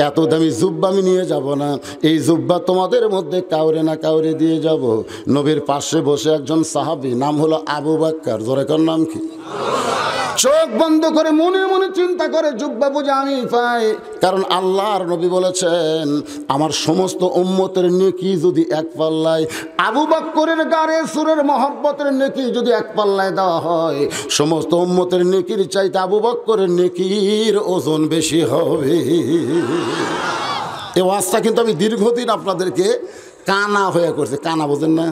এত দামি জুব্বা আমি নিয়ে যাব না এই জুব্বা তোমাদের মধ্যে কাউরে না কাউরে দিয়ে যাব নবীর পাশে বসে একজন সাহাবি নাম হলো আবু বাক্কার জোরেকার নাম কি চোখ বন্ধ করে মনে মনে চিন্তা করে জুব্বা বুঝে আমি পাই কারণ আল্লাহ আর নবী বলেছেন আমার সমস্ত উম্মতের নেকি যদি এক পাল্লায় আবু বাক্করের গাড়ে সুরের মহব্বতের নেকি যদি এক পাল্লায় দেওয়া হয় সমস্ত উম্মতের নেকির নেকির চাইতে আবু বক্করের নেকির ওজন বেশি হবে এ ওয়াজটা কিন্তু আমি দীর্ঘদিন আপনাদেরকে কানা হয়ে করছে কানা বোঝেন না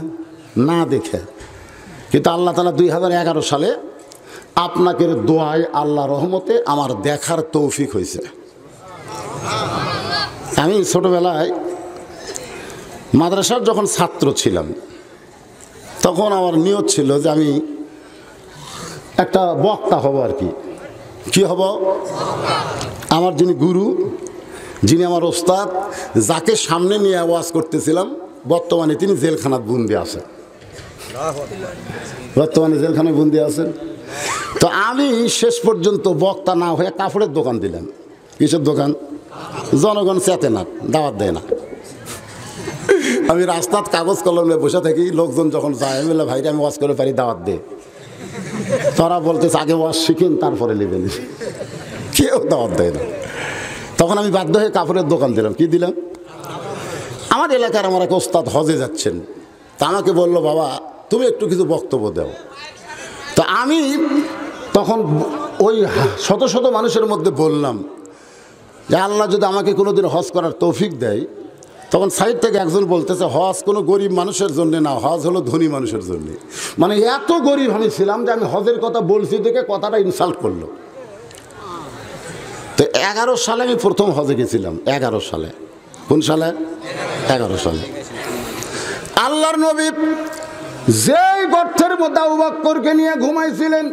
না দেখে কিন্তু আল্লাহ তালা দুই সালে আপনাকে দোয়ায় আল্লাহ রহমতে আমার দেখার তৌফিক হয়েছে আমি ছোটোবেলায় মাদ্রাসার যখন ছাত্র ছিলাম তখন আমার নিয়ত ছিল যে আমি একটা বক্তা হব আর কি কী হব আমার যিনি গুরু যিনি আমার ওস্তাদ যাকে সামনে নিয়ে আওয়াজ করতেছিলাম বর্তমানে তিনি জেলখানার বন্দি আছেন বর্তমানে জেলখানায় বন্দি আছেন তো আমি শেষ পর্যন্ত বক্তা না হয়ে কাপড়ের দোকান দিলাম কিসের দোকান জনগণ চেতে না দাওয়াত দেয় না আমি রাস্তার কাগজ কলমে বসে থাকি লোকজন যখন যায় আমি ভাইরে আমি ওয়াজ করে পারি দাওয়াত দেয় তারা বলতেছে আগে ওয়াজ শিখেন তারপরে নেবেন কেউ দাওয়াত দেয় না তখন আমি বাধ্য হয়ে কাপড়ের দোকান দিলাম কি দিলাম আমার এলাকার আমার এক ওস্তাদ হজে যাচ্ছেন তা আমাকে বলল বাবা তুমি একটু কিছু বক্তব্য দাও তো আমি তখন ওই শত শত মানুষের মধ্যে বললাম যে আল্লাহ যদি আমাকে কোনোদিন হজ করার তৌফিক দেয় তখন সাইড থেকে একজন বলতেছে হজ কোনো গরিব মানুষের জন্য না হজ হলো ধনী মানুষের জন্য মানে এত গরিব আমি ছিলাম যে আমি হজের কথা বলছি দেখে কথাটা ইনসাল্ট করলো তো এগারো সালে আমি প্রথম হজে গেছিলাম এগারো সালে কোন সালে এগারো সালে আল্লাহর নবী যেই গর্তের মধ্যে উবাক্করকে নিয়ে ঘুমাইছিলেন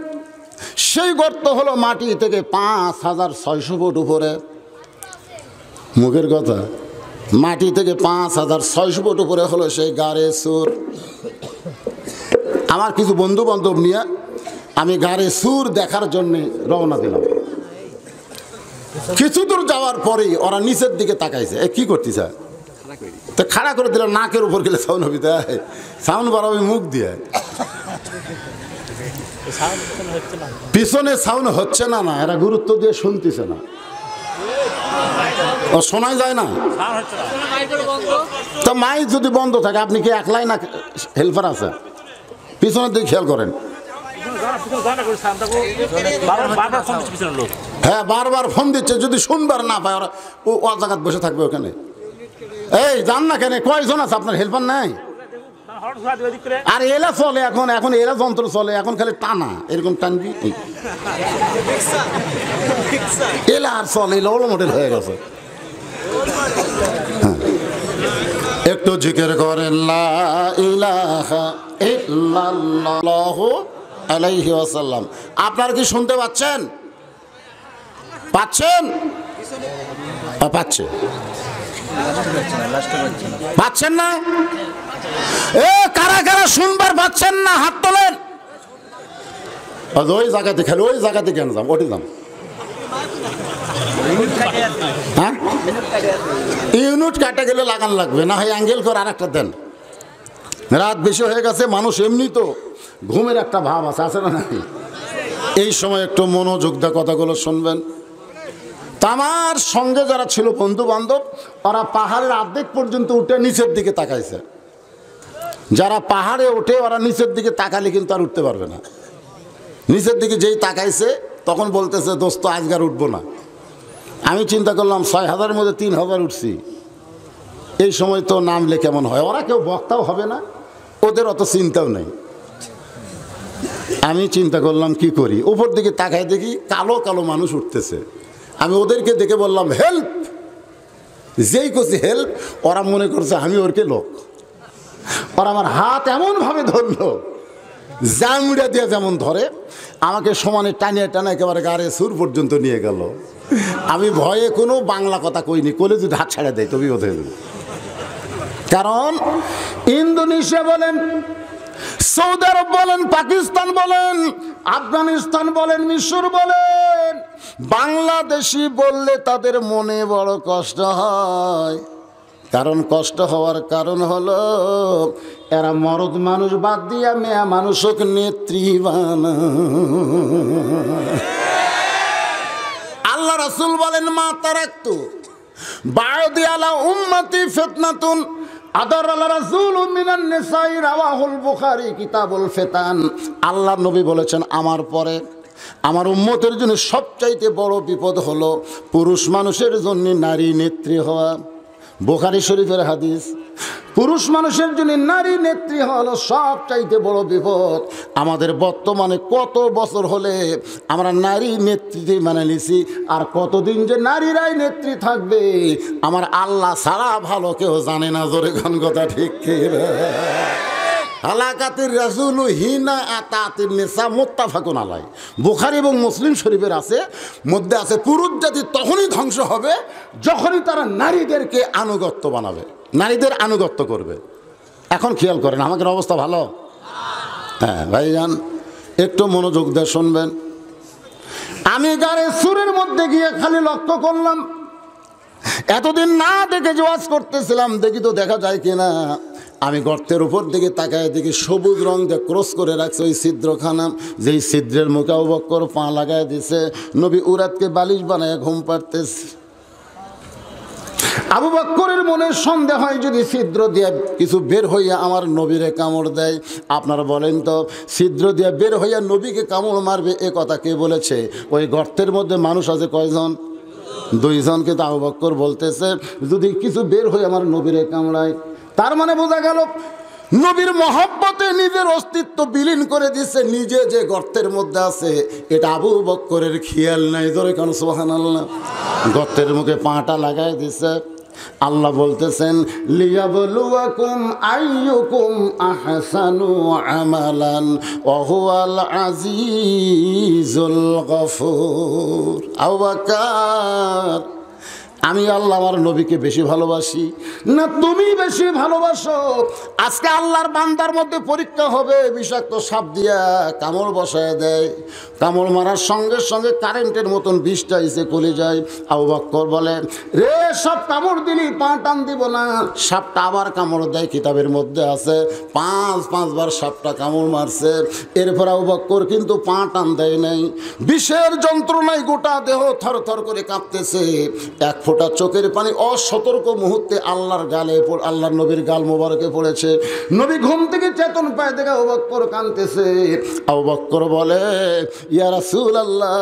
সেই গর্ত হলো মাটি থেকে পাঁচ হাজার ছয়শো ফুট উপরে মুখের কথা মাটি থেকে পাঁচ হাজার ছয়শো ফুট উপরে হলো সেই গাড়ে সুর আমার কিছু বন্ধু বান্ধব নিয়ে আমি গাড়ে সুর দেখার জন্যে রওনা দিলাম কিছু দূর যাওয়ার পরেই ওরা নিচের দিকে তাকাইছে এ কী করতেছে তো খাড়া করে দিলাম নাকের উপর গেলে সাউন্ড হবি তাই সাউন্ড হবে মুখ দিয়ে পিছনে সাউন্ড হচ্ছে না না এরা গুরুত্ব দিয়ে শুনতেছে না ও শোনা যায় না তো মাই যদি বন্ধ থাকে আপনি কি একলাই না হেল্পার আছে পিছনের দিকে খেয়াল করেন হ্যাঁ বারবার ফোন দিচ্ছে যদি শুনবার না পায় ওরা ও জায়গাত বসে থাকবে ওখানে এই যান না কেন কয়জন আছে আপনার হেল্পার নাই আর এলা চলে এখন এখন এলা যন্ত্র চলে এখন খালি টানা এরকম টানবি এলা আর চলে এলা মডেল হয়ে গেছে হ্যাঁ। একটু জিকের করেন আপনার কি শুনতে পাচ্ছেন পাচ্ছেন হ্যাঁ, পাচ্ছে পাচ্ছেন না এ কারা কারা শুনবার পাচ্ছেন না হাত তোলেন ওই জায়গাতে খেলে ওই জায়গাতে কেন যাম ওটি যাম হ্যাঁ? ইউনিট কাটে গেলে লাগান লাগবে না হয় অ্যাঙ্গেল করে আর একটা দেন রাত বেশি হয়ে গেছে মানুষ এমনি তো ঘুমের একটা ভাব আছে আছে না নাকি এই সময় একটু মনোযোগ দেওয়া কথাগুলো শুনবেন তামার সঙ্গে যারা ছিল বন্ধু বান্ধব ওরা পাহাড়ের আর্ধেক পর্যন্ত উঠে নিচের দিকে তাকাইছে যারা পাহাড়ে ওঠে ওরা নিচের দিকে তাকালে কিন্তু আর উঠতে পারবে না নিচের দিকে যেই তাকাইছে তখন বলতেছে দোস্ত আজগার উঠব না আমি চিন্তা করলাম ছয় হাজারের মধ্যে তিন হাজার উঠছি এই সময় তো নাম লে কেমন হয় ওরা কেউ বক্তাও হবে না ওদের অত চিন্তাও নেই আমি চিন্তা করলাম কি করি উপর দিকে তাকায় দেখি কালো কালো মানুষ উঠতেছে আমি ওদেরকে দেখে বললাম হেল্প যেই করছি হেল্প ওরা মনে করছে আমি ওরকে লোক ওরা আমার হাত এমনভাবে ধরলো জামুড়া দিয়ে যেমন ধরে আমাকে সমানে টানিয়ে টানা একেবারে গাড়ে সুর পর্যন্ত নিয়ে গেল আমি ভয়ে কোনো বাংলা কথা কইনি কলে যদি হাত ছাড়া দেয় তবে বোধ কারণ ইন্দোনেশিয়া বলেন সৌদি আরব বলেন পাকিস্তান বলেন আফগানিস্তান বলেন মিশর বলেন বাংলাদেশি বললে তাদের মনে বড় কষ্ট হয় কারণ কষ্ট হওয়ার কারণ হলো এরা মরদ মানুষ বাদ দিয়া মেয়া মানুষক নেত্রী বানা আল্লাহ রাসুল বলেন মা তারাক্তু বায়দিয়ালা উম্মতি ফেতনাতুন আল্লাহ নবী বলেছেন আমার পরে আমার উম্মতের জন্য সবচাইতে বড় বিপদ হলো পুরুষ মানুষের জন্য নারী নেত্রী হওয়া বোখারি শরীফের হাদিস পুরুষ মানুষের জন্য নারী নেত্রী হল সব চাইতে বড় বিপদ আমাদের বর্তমানে কত বছর হলে আমরা নারী নেত্রী মানে নিছি আর কতদিন যে নারীরাই নেত্রী থাকবে আমার আল্লাহ সারা ভালো কেউ জানে না জোরে কোন কথা ঠিক আলাকাতির রাজুল হিনা আতাতির নেশা মোত্তাফাকুন আলাই বুখারি এবং মুসলিম শরীফের আছে মধ্যে আছে পুরুষ জাতি তখনই ধ্বংস হবে যখনই তারা নারীদেরকে আনুগত্য বানাবে নারীদের আনুগত্য করবে এখন খেয়াল করেন আমাকে অবস্থা ভালো হ্যাঁ ভাই যান একটু মনোযোগ দিয়ে শুনবেন আমি গাড়ি সুরের মধ্যে গিয়ে খালি লক্ষ্য করলাম এতদিন না দেখে জোয়াজ করতেছিলাম দেখি তো দেখা যায় কিনা আমি গর্তের উপর দিকে তাকায় দেখি সবুজ রং দিয়ে ক্রস করে রাখছে ওই ছিদ্রখানা যেই ছিদ্রের মুখে অবক্ষর পা লাগায় দিছে নবী উরাতকে বালিশ বানায় ঘুম পাড়তেছে আবু বাক্করের মনে সন্দেহ হয় যদি ছিদ্র দিয়ে কিছু বের হইয়া আমার নবীরে কামড় দেয় আপনারা বলেন তো ছিদ্র দিয়ে বের হইয়া নবীকে কামড় মারবে এ কথা কে বলেছে ওই গর্তের মধ্যে মানুষ আছে কয়জন দুইজনকে তা অবাক্কর বলতেছে যদি কিছু বের হয়ে আমার নবীরে কামড়ায় তার মানে বোঝা গেল নবীর মহাব্বতে নিজের অস্তিত্ব বিলীন করে দিচ্ছে নিজে যে গর্তের মধ্যে আছে এটা আবু বক্করের খেয়াল নাই ধরে কেন সোহান আল্লাহ গর্তের মুখে পাটা লাগাই দিছে আল্লাহ বলতেছেন লিয়াবলুয়াকুম আইয়ুকুম আহসানু আমালান ওহুয়াল আজিজুল গফুর আবাকার আমি আল্লাহ আমার নবীকে বেশি ভালোবাসি না তুমি বেশি ভালোবাসো আজকে আল্লাহর বান্দার মধ্যে পরীক্ষা হবে বিষাক্ত সাপ দিয়া কামড় বসায় দেয় কামড় মারার সঙ্গে সঙ্গে কারেন্টের মতন বিষটা এসে কলে যায় আবু বক্কর বলে রে সব কামড় দিলি পা টান দিব না সাপটা আবার কামড় দেয় কিতাবের মধ্যে আছে পাঁচ পাঁচবার সাপটা কামড় মারছে এরপর আবু কিন্তু পা টান দেয় নাই বিষের যন্ত্রণায় গোটা দেহ থর থর করে কাঁপতেছে এক ফোটা চোখের পানি অসতর্ক মুহূর্তে আল্লাহর গালে আল্লাহর নবীর গাল মোবারকে পড়েছে নবী ঘুম থেকে চেতন পায় দেখে অবাক্কর কানতেছে অবাক্কর বলে ইয়া আল্লাহ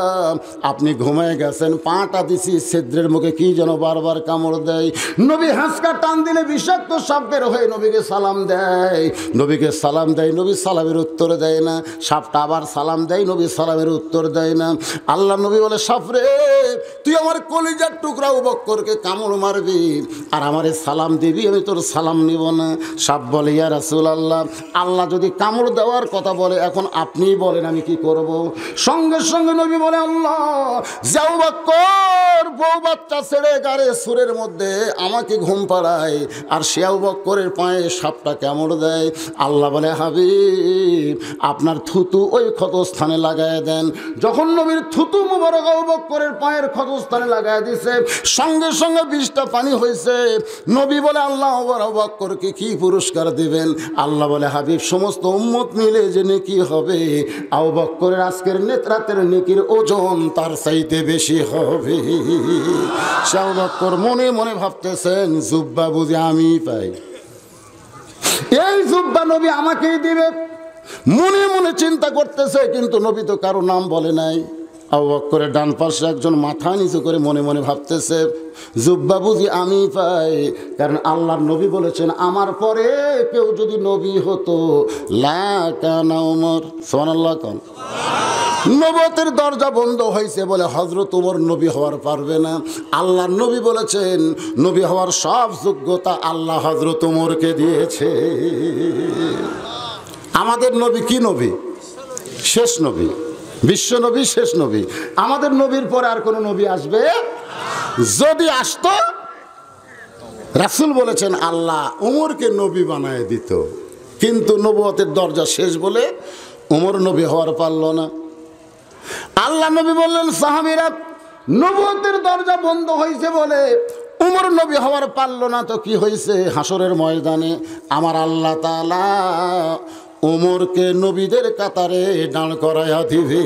আপনি ঘুমায় গেছেন পাটা দিছি ছেদ্রের মুখে কি যেন বারবার কামড় দেয় নবী হাঁসকা টান দিলে বিষাক্ত সাপের হয়ে নবীকে সালাম দেয় নবীকে সালাম দেয় নবী সালামের উত্তর দেয় না সাপটা আবার সালাম দেয় নবী সালামের উত্তর দেয় না আল্লাহ নবী বলে সাপরে তুই আমার কলিজার টুকরা উপ বক্করকে কামড় মারবি আর আমারে সালাম দিবি আমি তোর সালাম নিব না সাপ বলে ইয়া রাসুল আল্লাহ আল্লাহ যদি কামড় দেওয়ার কথা বলে এখন আপনি বলেন আমি কি করব সঙ্গে সঙ্গে নবী বলে আল্লাহ যাও বক্কর বউ বাচ্চা ছেড়ে গাড়ে সুরের মধ্যে আমাকে ঘুম পাড়ায় আর শেয়াও বক্করের পায়ে সাপটা কামড় দেয় আল্লাহ বলে হাবি আপনার থুতু ওই ক্ষতস্থানে লাগায় দেন যখন নবীর থুতু মুবারক বক্করের পায়ের ক্ষতস্থানে লাগায় দিছে সঙ্গে সঙ্গে বিষটা পানি হয়েছে নবী বলে আল্লাহ করকে কি পুরস্কার দিবেন আল্লাহ বলে হাবিব সমস্ত উম্মত মিলে যে নেকি হবে আউ করে আজকের নেত্রাতের নেকির ওজন তার চাইতে বেশি হবে শাহ কর মনে মনে ভাবতেছেন জুব্বা বুঝে আমি পাই এই জুব্বা নবী আমাকেই দিবে মনে মনে চিন্তা করতেছে কিন্তু নবী তো কারো নাম বলে নাই আবু ডান পাশে একজন মাথা নিচু করে মনে মনে ভাবতেছে জুব্বা বুঝি আমি পাই কারণ আল্লাহর নবী বলেছেন আমার পরে কেউ যদি নবী হতো কন নবতের দরজা বন্ধ হয়েছে বলে হজরত উমর নবী হওয়ার পারবে না আল্লাহর নবী বলেছেন নবী হওয়ার সব যোগ্যতা আল্লাহ হজরত উমরকে দিয়েছে আমাদের নবী কি নবী শেষ নবী বিশ্ব নবী শেষ নবী আমাদের নবীর পরে আর কোনো নবী আসবে যদি আসতো রাসুল বলেছেন আল্লাহ ওমরকে নবী বানায় দিত কিন্তু নবতের দরজা শেষ বলে উমর নবী হওয়ার পারল না আল্লাহ নবী বললেন সাহাবিরা নবতের দরজা বন্ধ হয়েছে বলে উমর নবী হওয়ার পারল না তো কি হয়েছে হাসরের ময়দানে আমার আল্লাহ তালা ওমরকে নবীদের কাতারে দাঁড় করাইয়া দিবে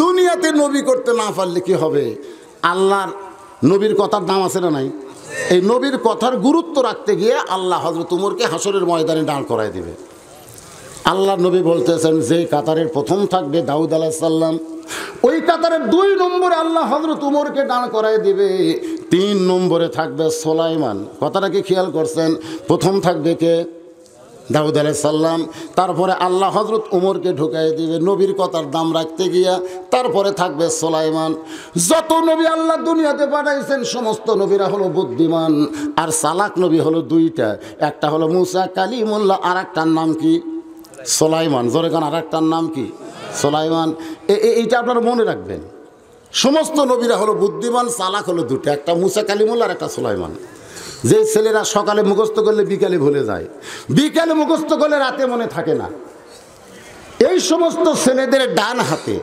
দুনিয়াতে নবী করতে না পারলে কি হবে আল্লাহর নবীর কথার দাম আছে না নাই এই নবীর কথার গুরুত্ব রাখতে গিয়ে আল্লাহ হজরত উমরকে হাসরের ময়দানে দাঁড় করাই দিবে আল্লাহ নবী বলতেছেন যে কাতারের প্রথম থাকবে দাউদ আলাহ সাল্লাম ওই কাতারের দুই নম্বরে আল্লাহ হজরত উমরকে দাঁড় করাই দিবে তিন নম্বরে থাকবে সোলাইমান কথাটা কি খেয়াল করছেন প্রথম থাকবে কে দাউদ সাল্লাম তারপরে আল্লাহ হজরত উমরকে ঢুকাই দিবে নবীর কথার দাম রাখতে গিয়া তারপরে থাকবে সোলাইমান যত নবী আল্লাহ দুনিয়াতে পাঠাইছেন সমস্ত নবীরা হলো বুদ্ধিমান আর সালাক নবী হলো দুইটা একটা হলো মুসা মোল্লা আর একটার নাম কি সোলাইমান জোরেখান আর একটার নাম কি সোলাইমান এইটা আপনারা মনে রাখবেন সমস্ত নবীরা হলো বুদ্ধিমান সালাক হলো দুটো একটা মুসা কালিমুল্লা আর একটা সোলাইমান যে ছেলেরা সকালে মুখস্থ করলে বিকালে ভুলে যায় বিকালে মুখস্থ করলে রাতে মনে থাকে না এই সমস্ত ছেলেদের ডান হাতে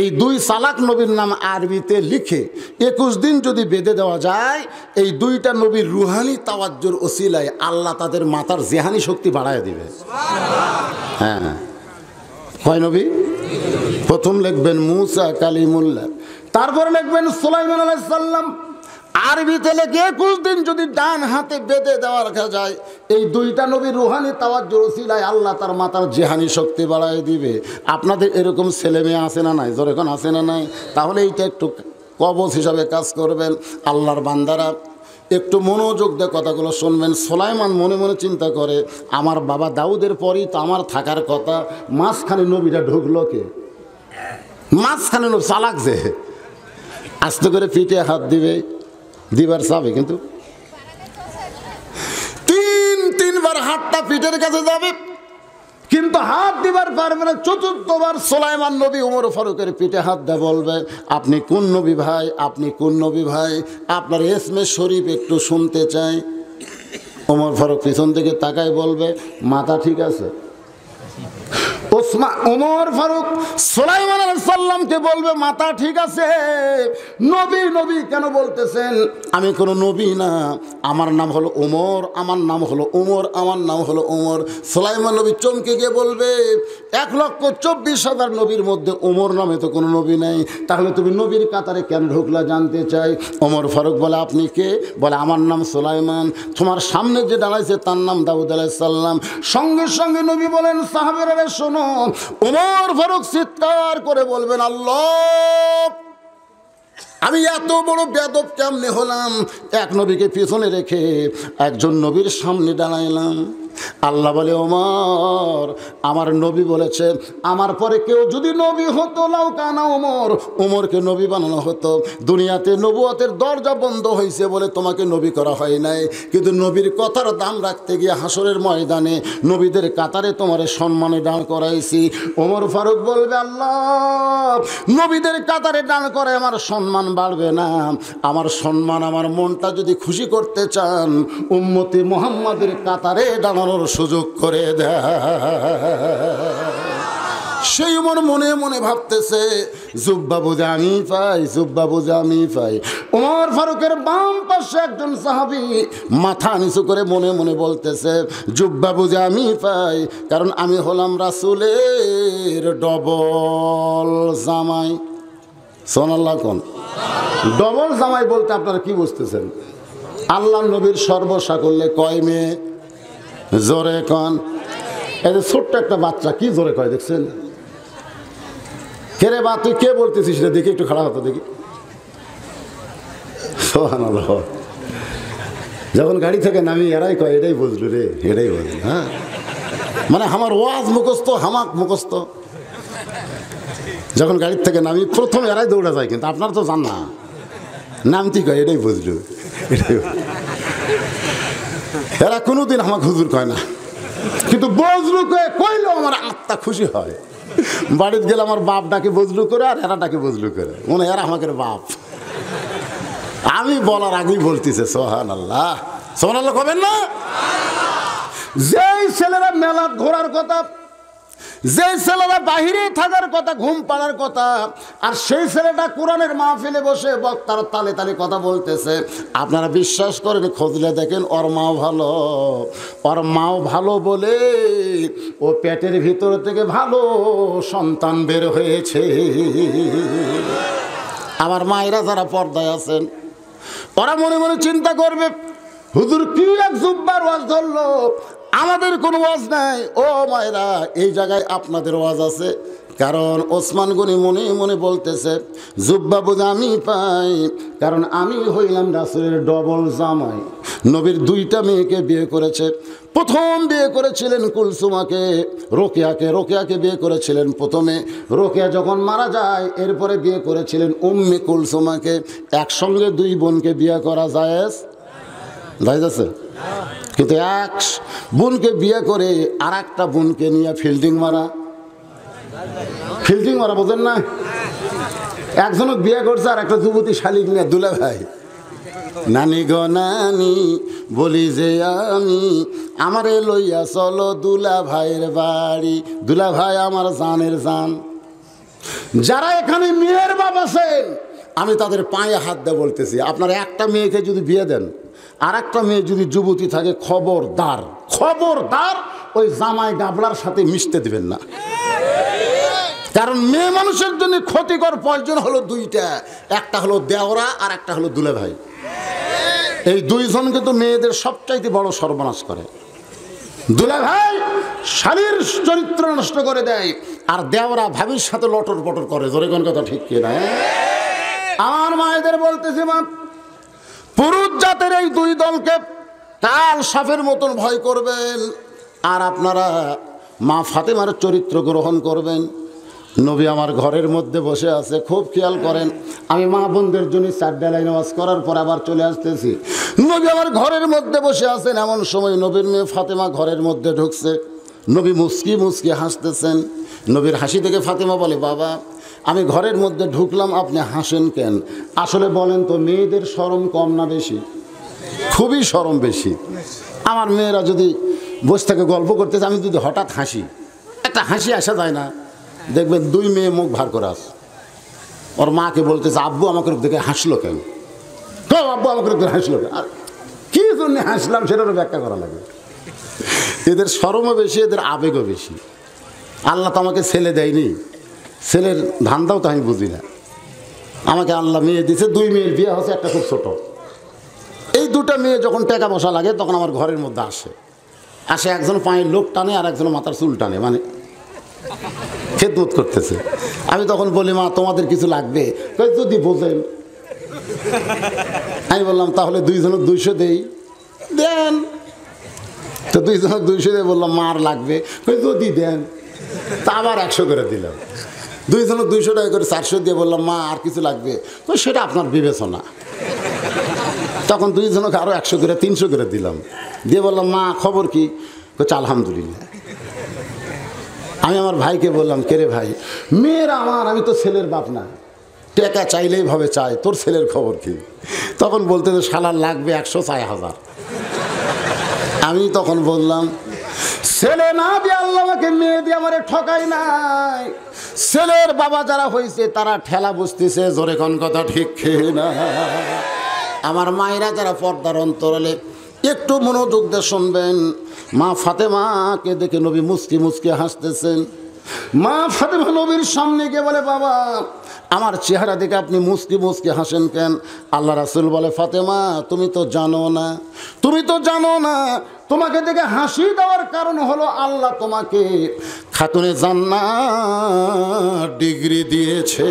এই দুই সালাক নবীর নাম আরবিতে লিখে একুশ দিন যদি বেঁধে দেওয়া যায় এই দুইটা নবীর রুহানি তাওয়াজ্জুর ওসিলায় আল্লাহ তাদের মাতার জেহানি শক্তি বাড়ায় দিবে হ্যাঁ, হ্যাঁ। হয় নবী প্রথম লিখবেন মুসা কালিমুল্লা তারপর লিখবেন সুলাইমান আলাইসাল্লাম আরবি তেলে গিয়ে কুছ দিন যদি ডান হাতে বেঁধে দেওয়া রাখা যায় এই দুইটা নবী রুহানি তাওয়ার জোরসিলায় আল্লাহ তার মাতার জেহানি শক্তি বাড়ায় দিবে আপনাদের এরকম ছেলে মেয়ে আসে না নাই এখন আসে না নাই তাহলে এইটা একটু কবচ হিসাবে কাজ করবেন আল্লাহর বান্দারা একটু মনোযোগ দিয়ে কথাগুলো শুনবেন সোলাইমান মনে মনে চিন্তা করে আমার বাবা দাউদের পরই তো আমার থাকার কথা মাঝখানে নবীরা ঢুকলো কে মাঝখানে চালাক যে আস্তে করে পিঠে হাত দিবে দিবার সাবে কিন্তু তিন তিনবার হাতটা পিঠের কাছে যাবে কিন্তু হাত দিবার পারবে না চতুর্থবার সোলাইমান নবী উমর ফারুকের পিঠে হাত দেয় বলবে আপনি কোন নবী ভাই আপনি কোন নবী ভাই আপনার এসমে শরীফ একটু শুনতে চাই ওমর ফারুক পিছন থেকে তাকায় বলবে মাথা ঠিক আছে ওসমা ওমর ফারুক সোলাইমান সাল্লামকে বলবে মাতা ঠিক আছে নবী নবী কেন বলতেছেন আমি কোনো নবী না আমার নাম হলো ওমর আমার নাম হলো ওমর আমার নাম হলো ওমর সোলাইমান নবী চমকে গিয়ে বলবে এক লক্ষ চব্বিশ হাজার নবীর মধ্যে ওমর নামে তো কোনো নবী নেই তাহলে তুমি নবীর কাতারে কেন ঢুকলা জানতে চাই ওমর ফারুক বলে আপনি কে বলে আমার নাম সোলাইমান তোমার সামনে যে দাঁড়াইছে তার নাম দাউদ আলাইসাল্লাম সঙ্গে সঙ্গে নবী বলেন সাহাবের শোনো উমর ফারুক চিৎকার করে বলবেন আল্লাহ আমি এত বড় বেদব কেমনে হলাম এক নবীকে পিছনে রেখে একজন নবীর সামনে দাঁড়াইলাম আল্লাহ বলে ওমর আমার নবী বলেছে আমার পরে কেউ যদি নবী হতো লাউ কানা ওমর ওমরকে নবী বানানো হতো দুনিয়াতে নবুয়াতের দরজা বন্ধ হয়েছে বলে তোমাকে নবী করা হয় নাই কিন্তু নবীর কথার দাম রাখতে গিয়ে হাসরের ময়দানে নবীদের কাতারে তোমার সম্মানে দাঁড় করাইছি ওমর ফারুক বলবে আল্লাহ নবীদের কাতারে দাঁড় করে আমার সম্মান বাড়বে না আমার সম্মান আমার মনটা যদি খুশি করতে চান উম্মতি মোহাম্মদের কাতারে দাঁড়া বানানোর সুযোগ করে সেই মন মনে মনে ভাবতেছে জুব্বাবু জামি আমি পাই জুব্বাবু জামি আমি পাই উমর ফারুকের বাম পাশে একজন সাহাবি মাথা নিচু করে মনে মনে বলতেছে জুব্বাবু জামি পাই কারণ আমি হলাম রাসুলের ডবল জামাই সোনাল্লা কোন ডবল জামাই বলতে আপনারা কি বুঝতেছেন আল্লাহ নবীর সর্বসা করলে কয় মেয়ে জোরে কন এই যে ছোট্ট একটা বাচ্চা কি জোরে কয় দেখছেন কে রে বা তুই কে বলতেছিস রে দেখি একটু খারাপ হতো দেখি যখন গাড়ি থেকে নামি এরাই কয় এটাই বুঝলো রে এটাই বুঝলো হ্যাঁ মানে আমার ওয়াজ মুখস্ত হামাক মুখস্ত যখন গাড়ির থেকে নামি প্রথম এরাই দৌড়া যায় কিন্তু আপনার তো জান না নামটি কয় এটাই বুঝলো এটাই এরা কোনোদিন আমাকে হুজুর কয় না কিন্তু বজলু কয়ে কইলেও আমার আত্মা খুশি হয় বাড়িতে গেলে আমার বাপ ডাকে বজলু করে আর এরা ডাকে বজলু করে মনে এরা আমাকে বাপ আমি বলার আগেই বলতেছে সোহান আল্লাহ সোহান আল্লাহ কবেন না যেই ছেলেরা মেলা ঘোরার কথা যে ছেলেরা বাহিরে থাকার কথা ঘুম পাড়ার কথা আর সেই ছেলেটা কোরআনের মাহফিলে বসে বক্তার তালে তালে কথা বলতেছে আপনারা বিশ্বাস করেন খোঁজলে দেখেন ওর মাও ভালো ওর মাও ভালো বলে ও পেটের ভিতর থেকে ভালো সন্তান বের হয়েছে আমার মায়েরা যারা পর্দায় আছেন ওরা মনে মনে চিন্তা করবে হুজুর কি এক জুব্বার ওয়াজ ধরলো আমাদের কোনো ওয়াজ নাই ও মায়েরা এই জায়গায় আপনাদের ওয়াজ আছে কারণ ওসমান গনি মনে মনে বলতেছে জুব্বা বোঝ আমি পাই কারণ আমি হইলাম রাসুলের ডবল জামাই নবীর দুইটা মেয়েকে বিয়ে করেছে প্রথম বিয়ে করেছিলেন কুলসুমাকে রোকেয়াকে রোকেয়াকে বিয়ে করেছিলেন প্রথমে রোকেয়া যখন মারা যায় এরপরে বিয়ে করেছিলেন উম্মি কুলসুমাকে একসঙ্গে দুই বোনকে বিয়ে করা যায় কিন্তু এক বোনকে বিয়ে করে আর একটা বোনকে নিয়ে ফিল্ডিং মারা ফিল্ডিং মারা বোঝেন না একজনক বিয়ে করছে আর একটা যুবতী শালিক নিয়ে দুলা ভাই নানি গো নানি বলি যে আমি আমারে লইয়া চলো দুলা ভাইয়ের বাড়ি দুলা ভাই আমার জানের জান যারা এখানে মেয়ের বাপ আছে আমি তাদের পায়ে হাত দেয় বলতেছি আপনার একটা মেয়েকে যদি বিয়ে দেন আর একটা মেয়ে যদি যুবতী থাকে খবরদার খবরদার ওই জামাই গাবলার সাথে মিশতে দেবেন না কারণ মেয়ে মানুষের জন্য ক্ষতিকর প্রয়োজন হলো দুইটা একটা হলো দেওরা আর একটা হলো দুলে ভাই এই দুইজন কিন্তু মেয়েদের সবচাইতে বড় সর্বনাশ করে দুলে ভাই শালীর চরিত্র নষ্ট করে দেয় আর দেওরা ভাবির সাথে লটর পটর করে জোরে কোন কথা ঠিক কিনা হ্যাঁ? আমার মায়েদের বলতেছি মা পুরুষ জাতের এই দুই দলকে তাল সাপের মতন ভয় করবেন আর আপনারা মা ফাতেমার চরিত্র গ্রহণ করবেন নবী আমার ঘরের মধ্যে বসে আছে খুব খেয়াল করেন আমি মা বোনদের জন্য চার ডেলাই নামাজ করার পর আবার চলে আসতেছি নবী আমার ঘরের মধ্যে বসে আছেন এমন সময় নবীর মেয়ে ফাতেমা ঘরের মধ্যে ঢুকছে নবী মুস্কি মুস্কি হাসতেছেন নবীর হাসি থেকে ফাতেমা বলে বাবা আমি ঘরের মধ্যে ঢুকলাম আপনি হাসেন কেন আসলে বলেন তো মেয়েদের সরম কম না বেশি খুবই সরম বেশি আমার মেয়েরা যদি বসে থেকে গল্প করতে আমি যদি হঠাৎ হাসি একটা হাসি আসা যায় না দেখবেন দুই মেয়ে মুখ ভার করে আস ওর মাকে বলতেছে আব্বু আমাকে দেখে হাসলো কেন তো আব্বু আমাকে দেখে হাসলো কেন আর কী জন্য হাসলাম সেটারও ব্যাখ্যা করা লাগে এদের সরমও বেশি এদের আবেগও বেশি আল্লাহ তো আমাকে ছেলে দেয়নি ছেলের ধান্দাও তো আমি বুঝি না আমাকে আল্লাহ মেয়ে দিছে দুই মেয়ের বিয়ে হচ্ছে একটা খুব ছোট এই দুটা মেয়ে যখন টাকা পয়সা লাগে তখন আমার ঘরের মধ্যে আসে আসে একজন পায়ের লোক টানে আর একজন মাথার চুল টানে মানে খেদমত করতেছে আমি তখন বলি মা তোমাদের কিছু লাগবে যদি বোঝেন আমি বললাম তাহলে দুইজনের দুইশো দেই দেন তো দুইজনের দুইশো দিয়ে বললাম মার লাগবে যদি দেন তা আবার একশো করে দিলাম দুইজন দুইশো টাকা করে চারশো দিয়ে বললাম মা আর কিছু লাগবে তো সেটা আপনার বিবেচনা তখন দুইজনকে আরও একশো করে তিনশো করে দিলাম দিয়ে বললাম মা খবর কি কচ্ছে আলহামদুলিল্লাহ আমি আমার ভাইকে বললাম কেরে ভাই মেয়েরা আমার আমি তো ছেলের বাপ না টেকা চাইলেই ভাবে চায় তোর ছেলের খবর কি তখন বলতে তো সালার লাগবে একশো চায় হাজার আমি তখন বললাম ছেলে না দিয়ে আল্লাহকে মেয়ে দিয়ে আমার ঠকাই নাই ছেলের বাবা যারা হয়েছে তারা ঠেলা বুঝতেছে জোরে কোন কথা ঠিক না আমার মায়েরা যারা পর্দার অন্তরালে একটু মনোযোগ দিয়ে শুনবেন মা ফাতেমাকে দেখে নবী মুসকি মুসকি হাসতেছেন মা ফাতেমা নবীর সামনে গিয়ে বলে বাবা আমার চেহারা দেখে আপনি মুসকি মুসকি হাসেন কেন আল্লাহ রাসুল বলে ফাতেমা তুমি তো জানো না তুমি তো জানো না তোমাকে দেখে হাসি দেওয়ার কারণ হলো আল্লাহ তোমাকে খাতুনে জান্না ডিগ্রি দিয়েছে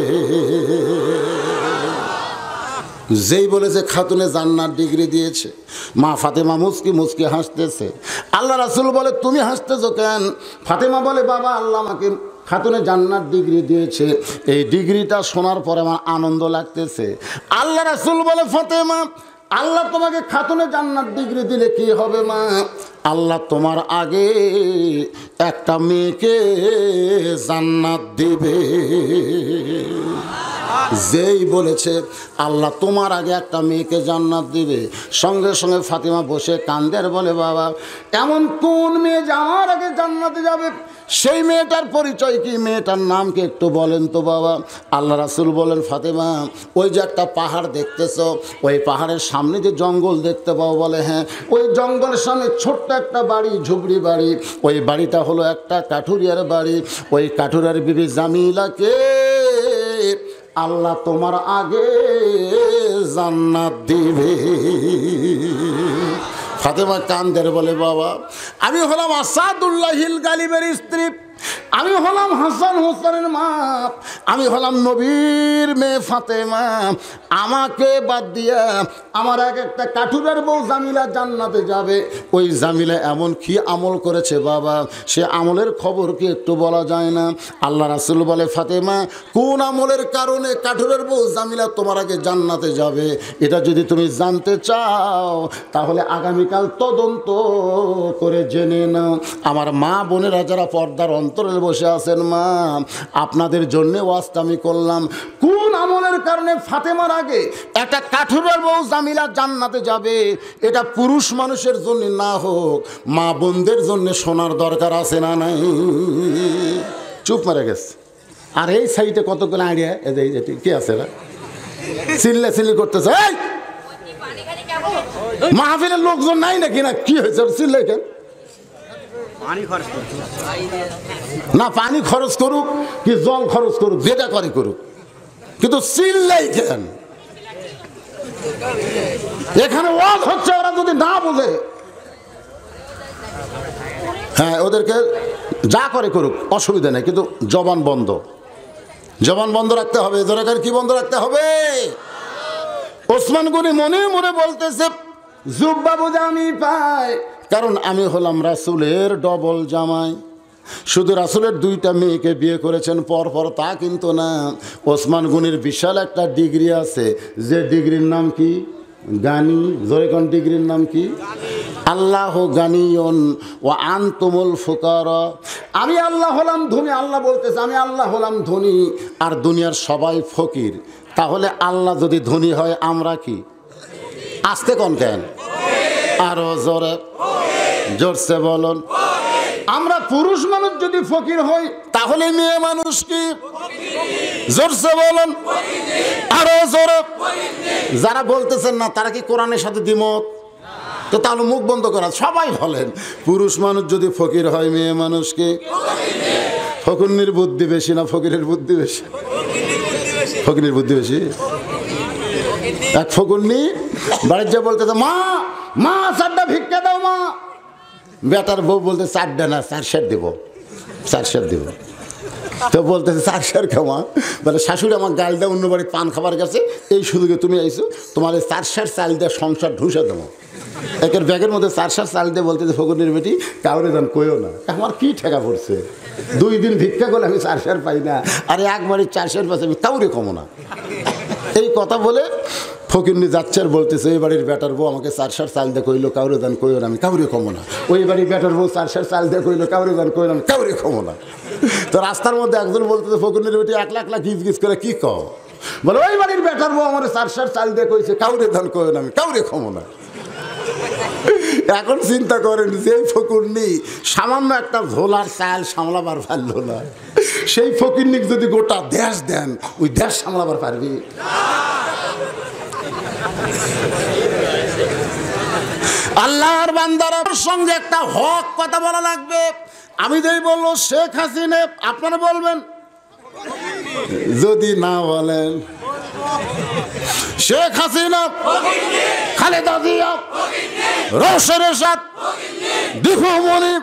যেই বলেছে খাতুনে জান্নার ডিগ্রি দিয়েছে মা ফাতেমা মুসকি মুসকি হাসতেছে আল্লাহ রাসুল বলে তুমি হাসতেছো কেন ফাতেমা বলে বাবা আল্লাহ আমাকে খাতুনে জান্নাত ডিগ্রি দিয়েছে এই ডিগ্রিটা শোনার পরে আমার আনন্দ লাগতেছে আল্লাহ রাসুল বলে ফতেমা আল্লাহ তোমাকে খাতুনে জান্নাত ডিগ্রি দিলে কি হবে মা আল্লাহ তোমার আগে একটা মেয়েকে জান্নাত দিবে যেই বলেছে আল্লাহ তোমার আগে একটা মেয়েকে জান্নাত দিবে সঙ্গে সঙ্গে ফাতিমা বসে কান্দের বলে বাবা এমন কোন মেয়ে যাওয়ার আগে জান্নাতে যাবে সেই মেয়েটার পরিচয় কি মেয়েটার নামকে একটু বলেন তো বাবা আল্লাহ রাসুল বলেন ফাতেমা ওই যে একটা পাহাড় দেখতেছ ওই পাহাড়ের সামনে যে জঙ্গল দেখতে পাও বলে হ্যাঁ ওই জঙ্গলের সামনে ছোট্ট একটা বাড়ি ঝুবড়ি বাড়ি ওই বাড়িটা হলো একটা কাঠুরিয়ার বাড়ি ওই কাঠুরিয়ার বিবি জামিলাকে আল্লাহ তোমার আগে জান্নাত দিবে ফাতেমা কান্দের বলে বাবা আমি হলাম আসাদুল্লাহিল গালিবের স্ত্রী আমি হলাম হাসান হোসেনের মা আমি হলাম নবীর মেয়ে ফাতেমা আমাকে বাদ দিয়া আমার এক একটা কাঠুরের বউ জামিলা জান্নাতে যাবে ওই জামিলা এমন কি আমল করেছে বাবা সে আমলের খবর কি একটু বলা যায় না আল্লাহ রাসুল বলে ফাতেমা কোন আমলের কারণে কাঠুরের বউ জামিলা তোমার আগে জান্নাতে যাবে এটা যদি তুমি জানতে চাও তাহলে আগামীকাল তদন্ত করে জেনে নাও আমার মা বোনেরা যারা পর্দার অন্ত অন্তরে বসে আছেন মা আপনাদের জন্যে ওয়াস্ত আমি করলাম কোন আমলের কারণে ফাতেমার আগে একটা কাঠুরের বউ জামিলা জান্নাতে যাবে এটা পুরুষ মানুষের জন্য না হোক মা বোনদের জন্য শোনার দরকার আছে না নাই চুপ মারা গেছে আর এই সাইডে কতগুলো আইডিয়া এই যে কি আছে না চিল্লে চিল্লি করতেছে মাহফিলের লোকজন নাই নাকি না কি হয়েছে চিল্লাই কেন না পানি খরচ করুক কি জল খরচ করুক যেটা করে করুক কিন্তু চিল্লাই কেন এখানে ওয়াজ হচ্ছে ওরা যদি না বোঝে হ্যাঁ ওদেরকে যা করে করুক অসুবিধা নেই কিন্তু জবান বন্ধ জবান বন্ধ রাখতে হবে দরকার কি বন্ধ রাখতে হবে ওসমান গনি মনে মনে বলতেছে জুব্বা বোঝা আমি পাই কারণ আমি হলাম রাসুলের ডবল জামাই শুধু রাসুলের দুইটা মেয়েকে বিয়ে করেছেন পরপর তা কিন্তু না ওসমান গুনির বিশাল একটা ডিগ্রি আছে যে ডিগ্রির নাম কি গানি জরিকন ডিগ্রির নাম কি আল্লাহ গানিয়ন ও আন্তমল ফুকার আমি আল্লাহ হলাম ধনী আল্লাহ বলতেছে আমি আল্লাহ হলাম ধনী আর দুনিয়ার সবাই ফকির তাহলে আল্লাহ যদি ধনী হয় আমরা কি আসতে কন কেন আরো জোরে জোরসে বলুন আমরা পুরুষ মানুষ যদি ফকির হই তাহলে মেয়ে মানুষ কি জোরসে বলুন আরো জোরে যারা বলতেছেন না তারা কি কোরআনের সাথে দ্বিমত তো তাহলে মুখ বন্ধ করা সবাই বলেন পুরুষ মানুষ যদি ফকির হয় মেয়ে মানুষকে ফকুন্নির বুদ্ধি বেশি না ফকিরের বুদ্ধি বেশি ফকিরের বুদ্ধি বেশি এক ফকুন্নি বাড়ির যা বলতেছে মা মা সারটা ভিক্ষা দাও মা বেটার বউ বলতে চার ডানা চার সার দেবো চার সার দেবো তো বলতেছে চার সার খাওয়া বলে শাশুড়ি আমার গাল দেয় অন্য বাড়ি পান খাবার গেছে এই সুযোগে তুমি আইসো তোমার এই চার সার চাল দেওয়া সংসার ঢুসে দেবো একের ব্যাগের মধ্যে চার সার চাল দিয়ে বলতেছে ফকুনের বেটি কাউরে যান কইও না আমার কি ঠেকা পড়ছে দুই দিন ভিক্ষা করলে আমি চার সার পাই না আর একবারে চার সার পাশে আমি কাউরে কমো না এই কথা বলে ফকিরনি যাচ্ছে আর বলতেছে এই বাড়ির বেটার বউ আমাকে চার সার চাল দিয়ে কইলো কাউরে দান কইও না আমি কাউরে কমো না ওই বাড়ির বেটার বউ চার সার চাল দিয়ে কইলো কাউরে দান আমি কাউরে কমো না তো রাস্তার মধ্যে একজন বলতেছে ফকিরনির বেটি এক লাখ লাখ গিজ গিজ করে কী কও বলে ওই বাড়ির বেটার বউ আমার চার সার চাল দিয়ে কইছে কাউরে দান কই না আমি কাউরে কমো না এখন চিন্তা করেন যে ফকিরনি সামান্য একটা ঝোলার চাল সামলাবার পারলো না সেই ফকিরনিক যদি গোটা দেশ দেন ওই দেশ সামলাবার পারবি আল্লাহর বান্দার সঙ্গে একটা হক কথা বলা লাগবে আমি যেই বললো শেখ হাসিনে আপনারা বলবেন যদি না বলেন শেখ হাসিনা খালেদা জিয়া রোশন এরশাদ দীপু মনি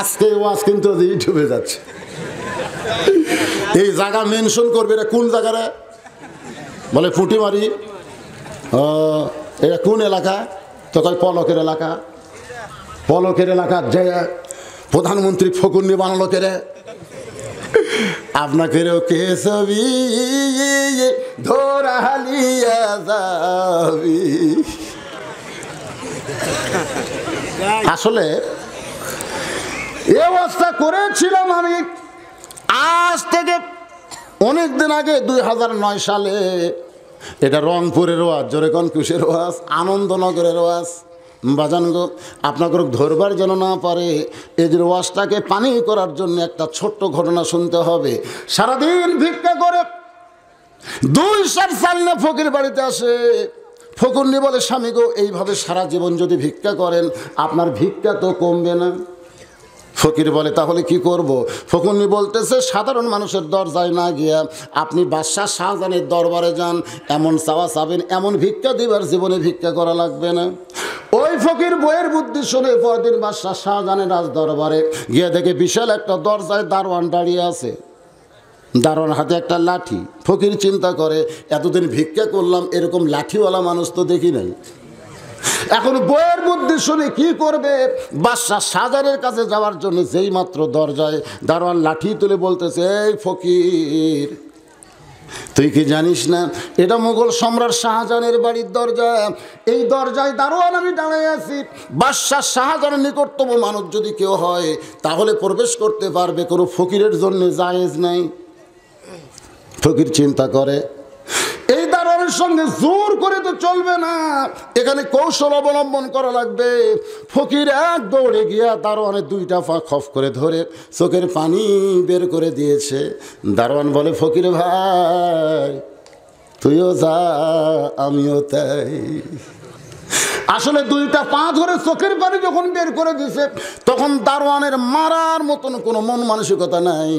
আজকে ওয়াজ কিন্তু ইউটিউবে যাচ্ছে এই জায়গা মেনশন করবে কোন জায়গারে বলে ফুটি মারি এটা কোন এলাকা তখন পলকের এলাকা পলকের এলাকার যে প্রধানমন্ত্রী ফকুন্নি বানালোকের আপনাকে কে ছবি আসলে এ অবস্থা করেছিলাম আমি আজ থেকে অনেক দিন আগে দুই সালে এটা রংপুরের ওয়াজ জোরেকন কুশের ওয়াজ আনন্দনগরের ওয়াজ বাজান গো আপনাকে ধরবার যেন না পারে এই যে ওয়াজটাকে পানি করার জন্য একটা ছোট্ট ঘটনা শুনতে হবে সারাদিন ভিক্ষা করে দুই সার সামনে ফকির বাড়িতে আসে ফকুন্নি বলে স্বামী গো এইভাবে সারা জীবন যদি ভিক্ষা করেন আপনার ভিক্ষা তো কমবে না ফকির বলে তাহলে কি করব। ফকুন্নি বলতেছে সাধারণ মানুষের দরজায় না গিয়া আপনি বাদশাহ শাহজাহানের দরবারে যান এমন চাওয়া চাবেন এমন ভিক্ষা দিবার জীবনে ভিক্ষা করা লাগবে না ওই ফকির বইয়ের বুদ্ধি শুনে পরদিন বাদশাহ শাহজাহানের রাজ দরবারে গিয়ে দেখে বিশাল একটা দরজায় দারোয়ান দাঁড়িয়ে আছে দারোয়ান হাতে একটা লাঠি ফকির চিন্তা করে এতদিন ভিক্ষা করলাম এরকম লাঠিওয়ালা মানুষ তো দেখি নাই এখন বইয়ের মধ্যে শুনে কি করবে বাদশাহ সাজারের কাছে যাওয়ার জন্য যেই মাত্র দরজায় দারোয়ান লাঠি তুলে বলতেছে এই ফকির তুই কি জানিস না এটা মোগল সম্রাট শাহজাহানের বাড়ির দরজা এই দরজায় দারোয়ান আমি দাঁড়িয়ে আছি বাদশাহ শাহজাহানের নিকটতম মানুষ যদি কেউ হয় তাহলে প্রবেশ করতে পারবে কোনো ফকিরের জন্য জায়েজ নাই ফকির চিন্তা করে কারোর সঙ্গে জোর করে তো চলবে না এখানে কৌশল অবলম্বন করা লাগবে ফকির এক দৌড়ে গিয়া দারোয়ানে দুইটা পা খফ করে ধরে চোখের পানি বের করে দিয়েছে দারোয়ান বলে ফকির ভাই তুইও যা আমিও তাই আসলে দুইটা পা ধরে চোখের পানি যখন বের করে দিছে তখন দারোয়ানের মারার মতন কোনো মন মানসিকতা নাই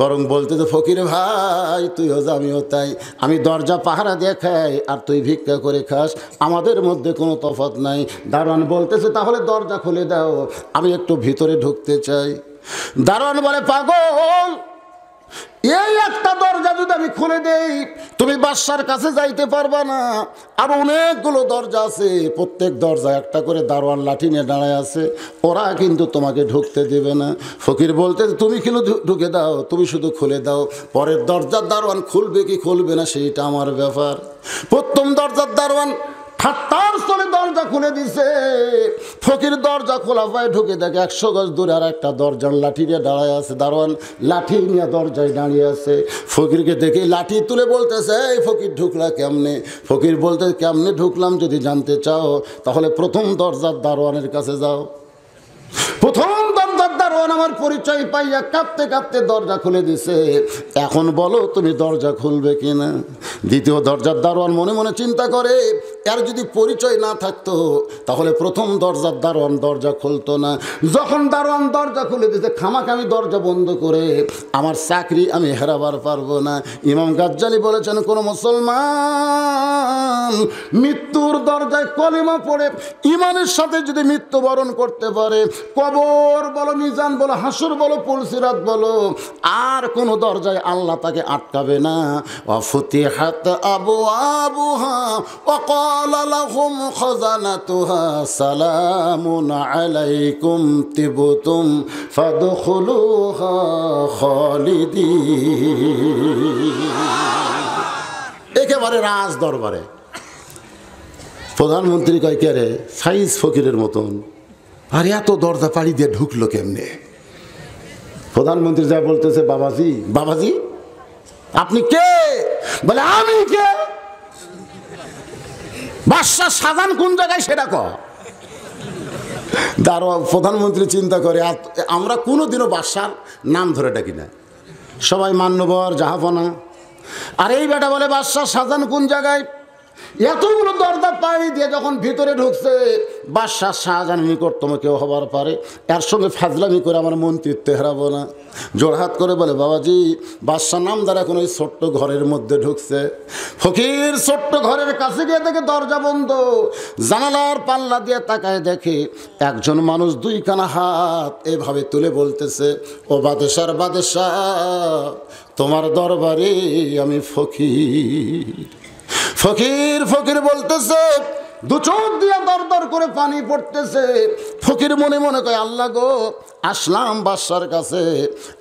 বরং বলতে তো ফকির ভাই তুইও আমিও তাই আমি দরজা পাহারা দেখাই আর তুই ভিক্ষা করে খাস আমাদের মধ্যে কোনো তফাত নাই দারোয়ান বলতেছে তাহলে দরজা খুলে দাও আমি একটু ভিতরে ঢুকতে চাই দারোয়ান বলে পাগল এই একটা দরজা যদি আমি খুলে দেই তুমি বাসার কাছে যাইতে পারবা না আর অনেকগুলো দরজা আছে প্রত্যেক দরজা একটা করে দারোয়ান লাঠি নিয়ে দাঁড়ায় আছে ওরা কিন্তু তোমাকে ঢুকতে দেবে না ফকির বলতে তুমি কিন্তু ঢুকে দাও তুমি শুধু খুলে দাও পরের দরজার দারোয়ান খুলবে কি খুলবে না সেইটা আমার ব্যাপার প্রথম দরজার দারোয়ান খাত্তার স্থলে দরজা খুলে দিছে ফকির দরজা খোলা পায় ঢুকে দেখে একশো গজ দূরে আর একটা দরজার লাঠি নিয়ে দাঁড়ায় আছে দারোয়ান লাঠি নিয়ে দরজায় দাঁড়িয়ে আছে ফকিরকে দেখে লাঠি তুলে বলতেছে এই ফকির ঢুকলা কেমনে ফকির বলতে কেমনে ঢুকলাম যদি জানতে চাও তাহলে প্রথম দরজার দারোয়ানের কাছে যাও প্রথম কারণ আমার পরিচয় পাইয়া কাঁপতে কাঁপতে দরজা খুলে দিছে এখন বলো তুমি দরজা খুলবে কিনা দ্বিতীয় দরজার দারোয়ান মনে মনে চিন্তা করে এর যদি পরিচয় না থাকতো তাহলে প্রথম দরজার দারোয়ান দরজা খুলতো না যখন দারোয়ান দরজা খুলে দিছে খামাকে আমি দরজা বন্ধ করে আমার চাকরি আমি হেরাবার পারবো না ইমাম গাজ্জালি বলেছেন কোনো মুসলমান মৃত্যুর দরজায় কলিমা পড়ে ইমানের সাথে যদি মৃত্যুবরণ করতে পারে কবর বলো মিজা মিজান বলো হাসুর বলো পুলসিরাত বলো আর কোনো দরজায় আল্লাহ তাকে আটকাবে না অফুতি হাত আবু আবুহা খজানা তুহা সালাম আলাইকুম তিবতুম ফাদখুলুহা খালিদি একেবারে রাজ দরবারে প্রধানমন্ত্রী কয় কে রে সাইজ ফকিরের মতন আর এত দরজা পাড়ি দিয়ে ঢুকলো কেমনে প্রধানমন্ত্রী যা বলতেছে বাবাজি বাবাজি আপনি কে বলে আমি কে বাদশাহ সাজান কোন জায়গায় সেটা ক তার প্রধানমন্ত্রী চিন্তা করে আমরা কোনোদিনও বাদশার নাম ধরে ডাকি না সবাই মান্যবর জাহাপনা আর এই বেটা বলে বাদশাহ সাজান কোন জায়গায় এতগুলো দরজা পাড়ি দিয়ে যখন ভিতরে ঢুকছে বাদশাহ শাহজাহান নিকটতম কেউ হবার পারে এর সঙ্গে ফাজলামি করে আমার মন্ত্রিত্বে হারাবো না জোড়হাত করে বলে বাবাজি বাদশাহ নাম দ্বারা কোনো ওই ছোট্ট ঘরের মধ্যে ঢুকছে ফকির ছোট্ট ঘরের কাছে গিয়ে দেখে দরজা বন্ধ জানালার পাল্লা দিয়ে তাকায় দেখে একজন মানুষ দুই কানা হাত এভাবে তুলে বলতেছে ও বাদেশার বাদেশা তোমার দরবারে আমি ফকির ফকির ফকির বলতেছে দু চোখ দিয়ে দর করে পানি পড়তেছে ফকির মনে মনে কয় আল্লাহ গো আসলাম বাদশার কাছে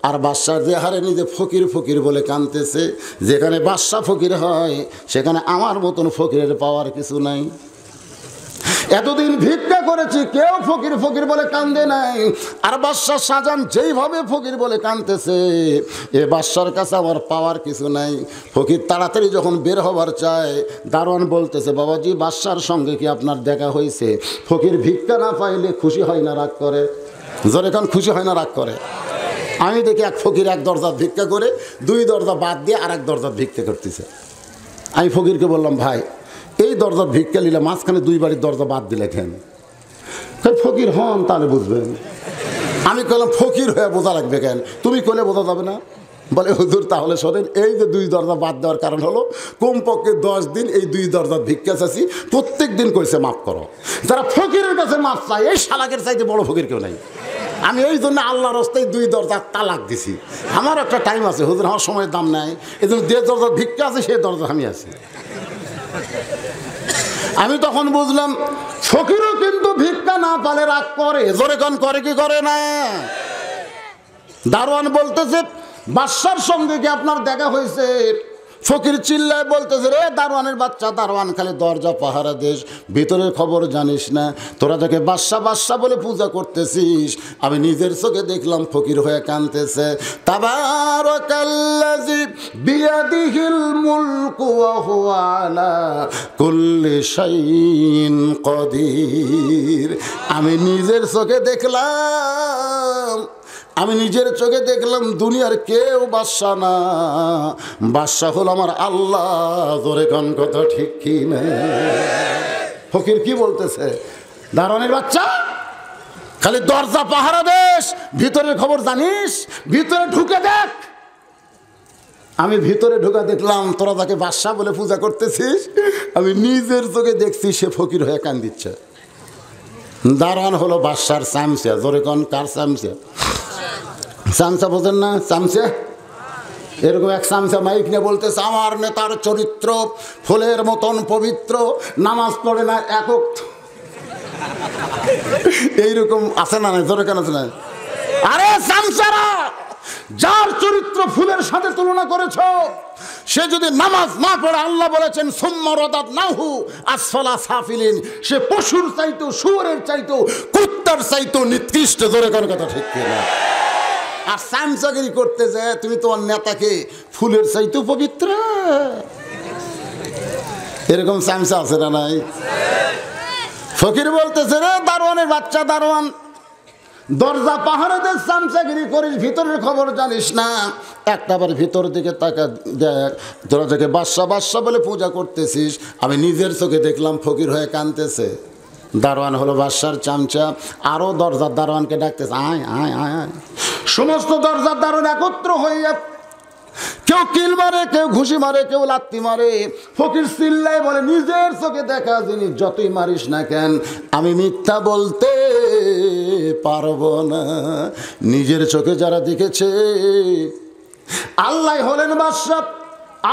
আর বাদশার যে হারে নিজে ফকির ফকির বলে কানতেছে যেখানে বাদশা ফকির হয় সেখানে আমার মতন ফকিরের পাওয়ার কিছু নাই এতদিন ভিক্ষা করেছি কেউ ফকির ফকির বলে কান্দে নাই আর বাদশাহ সাজান যেইভাবে ফকির বলে কানতেছে এ বাদশার কাছে আমার পাওয়ার কিছু নাই ফকির তাড়াতাড়ি যখন বের হবার চায় দারোয়ান বলতেছে বাবাজি বাদশার সঙ্গে কি আপনার দেখা হয়েছে ফকির ভিক্ষা না পাইলে খুশি হয় না রাগ করে জোরে কান খুশি হয় না রাগ করে আমি দেখি এক ফকির এক দরজা ভিক্ষা করে দুই দরজা বাদ দিয়ে আর এক দরজা ভিক্ষা করতেছে আমি ফকিরকে বললাম ভাই দরজা ভিক্ষা নিলে মাঝখানে দুই বাড়ির দরজা বাদ দিলে খেন ফকির হন তাহলে বুঝবেন আমি কলাম ফকির হয়ে বোঝা লাগবে কেন তুমি কলে বোঝা যাবে না বলে হুজুর তাহলে শোনেন এই যে দুই দরজা বাদ দেওয়ার কারণ হলো কমপক্ষে দশ দিন এই দুই দরজা ভিক্ষা চাষি প্রত্যেক দিন কইছে মাফ করো যারা ফকিরের কাছে মাফ চায় এই শালাকের চাইতে বড় ফকির কেউ নাই আমি এই জন্য আল্লাহর রস্তায় দুই দরজা তালাক দিছি আমার একটা টাইম আছে হুজুর আমার সময়ের দাম নাই এই জন্য যে দরজা ভিক্ষা আছে সেই দরজা আমি আছি আমি তখন বুঝলাম ফকিরও কিন্তু ভিক্ষা না পালে রাগ করে জোরে কন করে কি করে না দারোয়ান বলতেছে বাদশার সঙ্গে কি আপনার দেখা হয়েছে ফকির চিল্লায় বলতেছে রে দারোয়ানের বাচ্চা দারোয়ান খালি দরজা পাহারা দেশ ভিতরের খবর জানিস না তোরা তাকে বাদশা বাদশা বলে পূজা করতেছিস আমি নিজের চোখে দেখলাম ফকির হয়ে কানতেছে তাবার আমি নিজের চোখে দেখলাম আমি নিজের চোখে দেখলাম দুনিয়ার কেউ বাদশা না বাদশাহ হল আমার আল্লাহ জোরে কন কথা ঠিক কি না ফকির কি বলতেছে দারণের বাচ্চা খালি দরজা পাহারা দেশ ভিতরের খবর জানিস ভিতরে ঢুকে দেখ আমি ভিতরে ঢুকা দেখলাম তোরা তাকে বাদশাহ বলে পূজা করতেছিস আমি নিজের চোখে দেখছি সে ফকির হয়ে কান দিচ্ছে দারান হলো বাদশার চামচিয়া জোরে কন কার চামচিয়া চামচা বোঝেন না চামচা এরকম এক চামচা মাইক নিয়ে বলতে আমার নেতার চরিত্র ফুলের মতন পবিত্র নামাজ পড়ে না একক এইরকম আছে না জোরে কেন আছে না আরে চামচারা যার চরিত্র ফুলের সাথে তুলনা করেছ সে যদি নামাজ না পড়ে আল্লাহ বলেছেন সোম্যরদাত নাহু আসফলা সাফিলিন সে পশুর চাইতো সুয়ারের চাইতো কুত্তার চাইতো নির্দিষ্ট জোরে কোন কথা ঠিক না আর চামচাগিরি করতে যে তুমি তোমার নেতাকে ফুলের চাইতে পবিত্র এরকম স্যামসা আছে না নাই ফকির বলতেছে রে দারোয়ানের বাচ্চা দারোয়ান দরজা পাহাড়েদের চামচাগিরি করিস ভিতরের খবর জানিস না একটা বার ভিতর দিকে তাকা দেখ দরজাকে বাদশা বাদশা বলে পূজা করতেছিস আমি নিজের চোখে দেখলাম ফকির হয়ে কানতেছে দারোয়ান হলো বাদশার চামচা আরও দরজার দারোয়ানকে ডাকতেছে আয় আয় আয় আয় সমস্ত দরজার দারোয়ান একত্র হইয়া কেউ কিল মারে কেউ ঘুষি মারে কেউ লাত্তি মারে ফকির চিল্লায় বলে নিজের চোখে দেখা জিনিস যতই মারিস না কেন আমি মিথ্যা বলতে পারব না নিজের চোখে যারা দেখেছে আল্লাহ হলেন বাদশাহ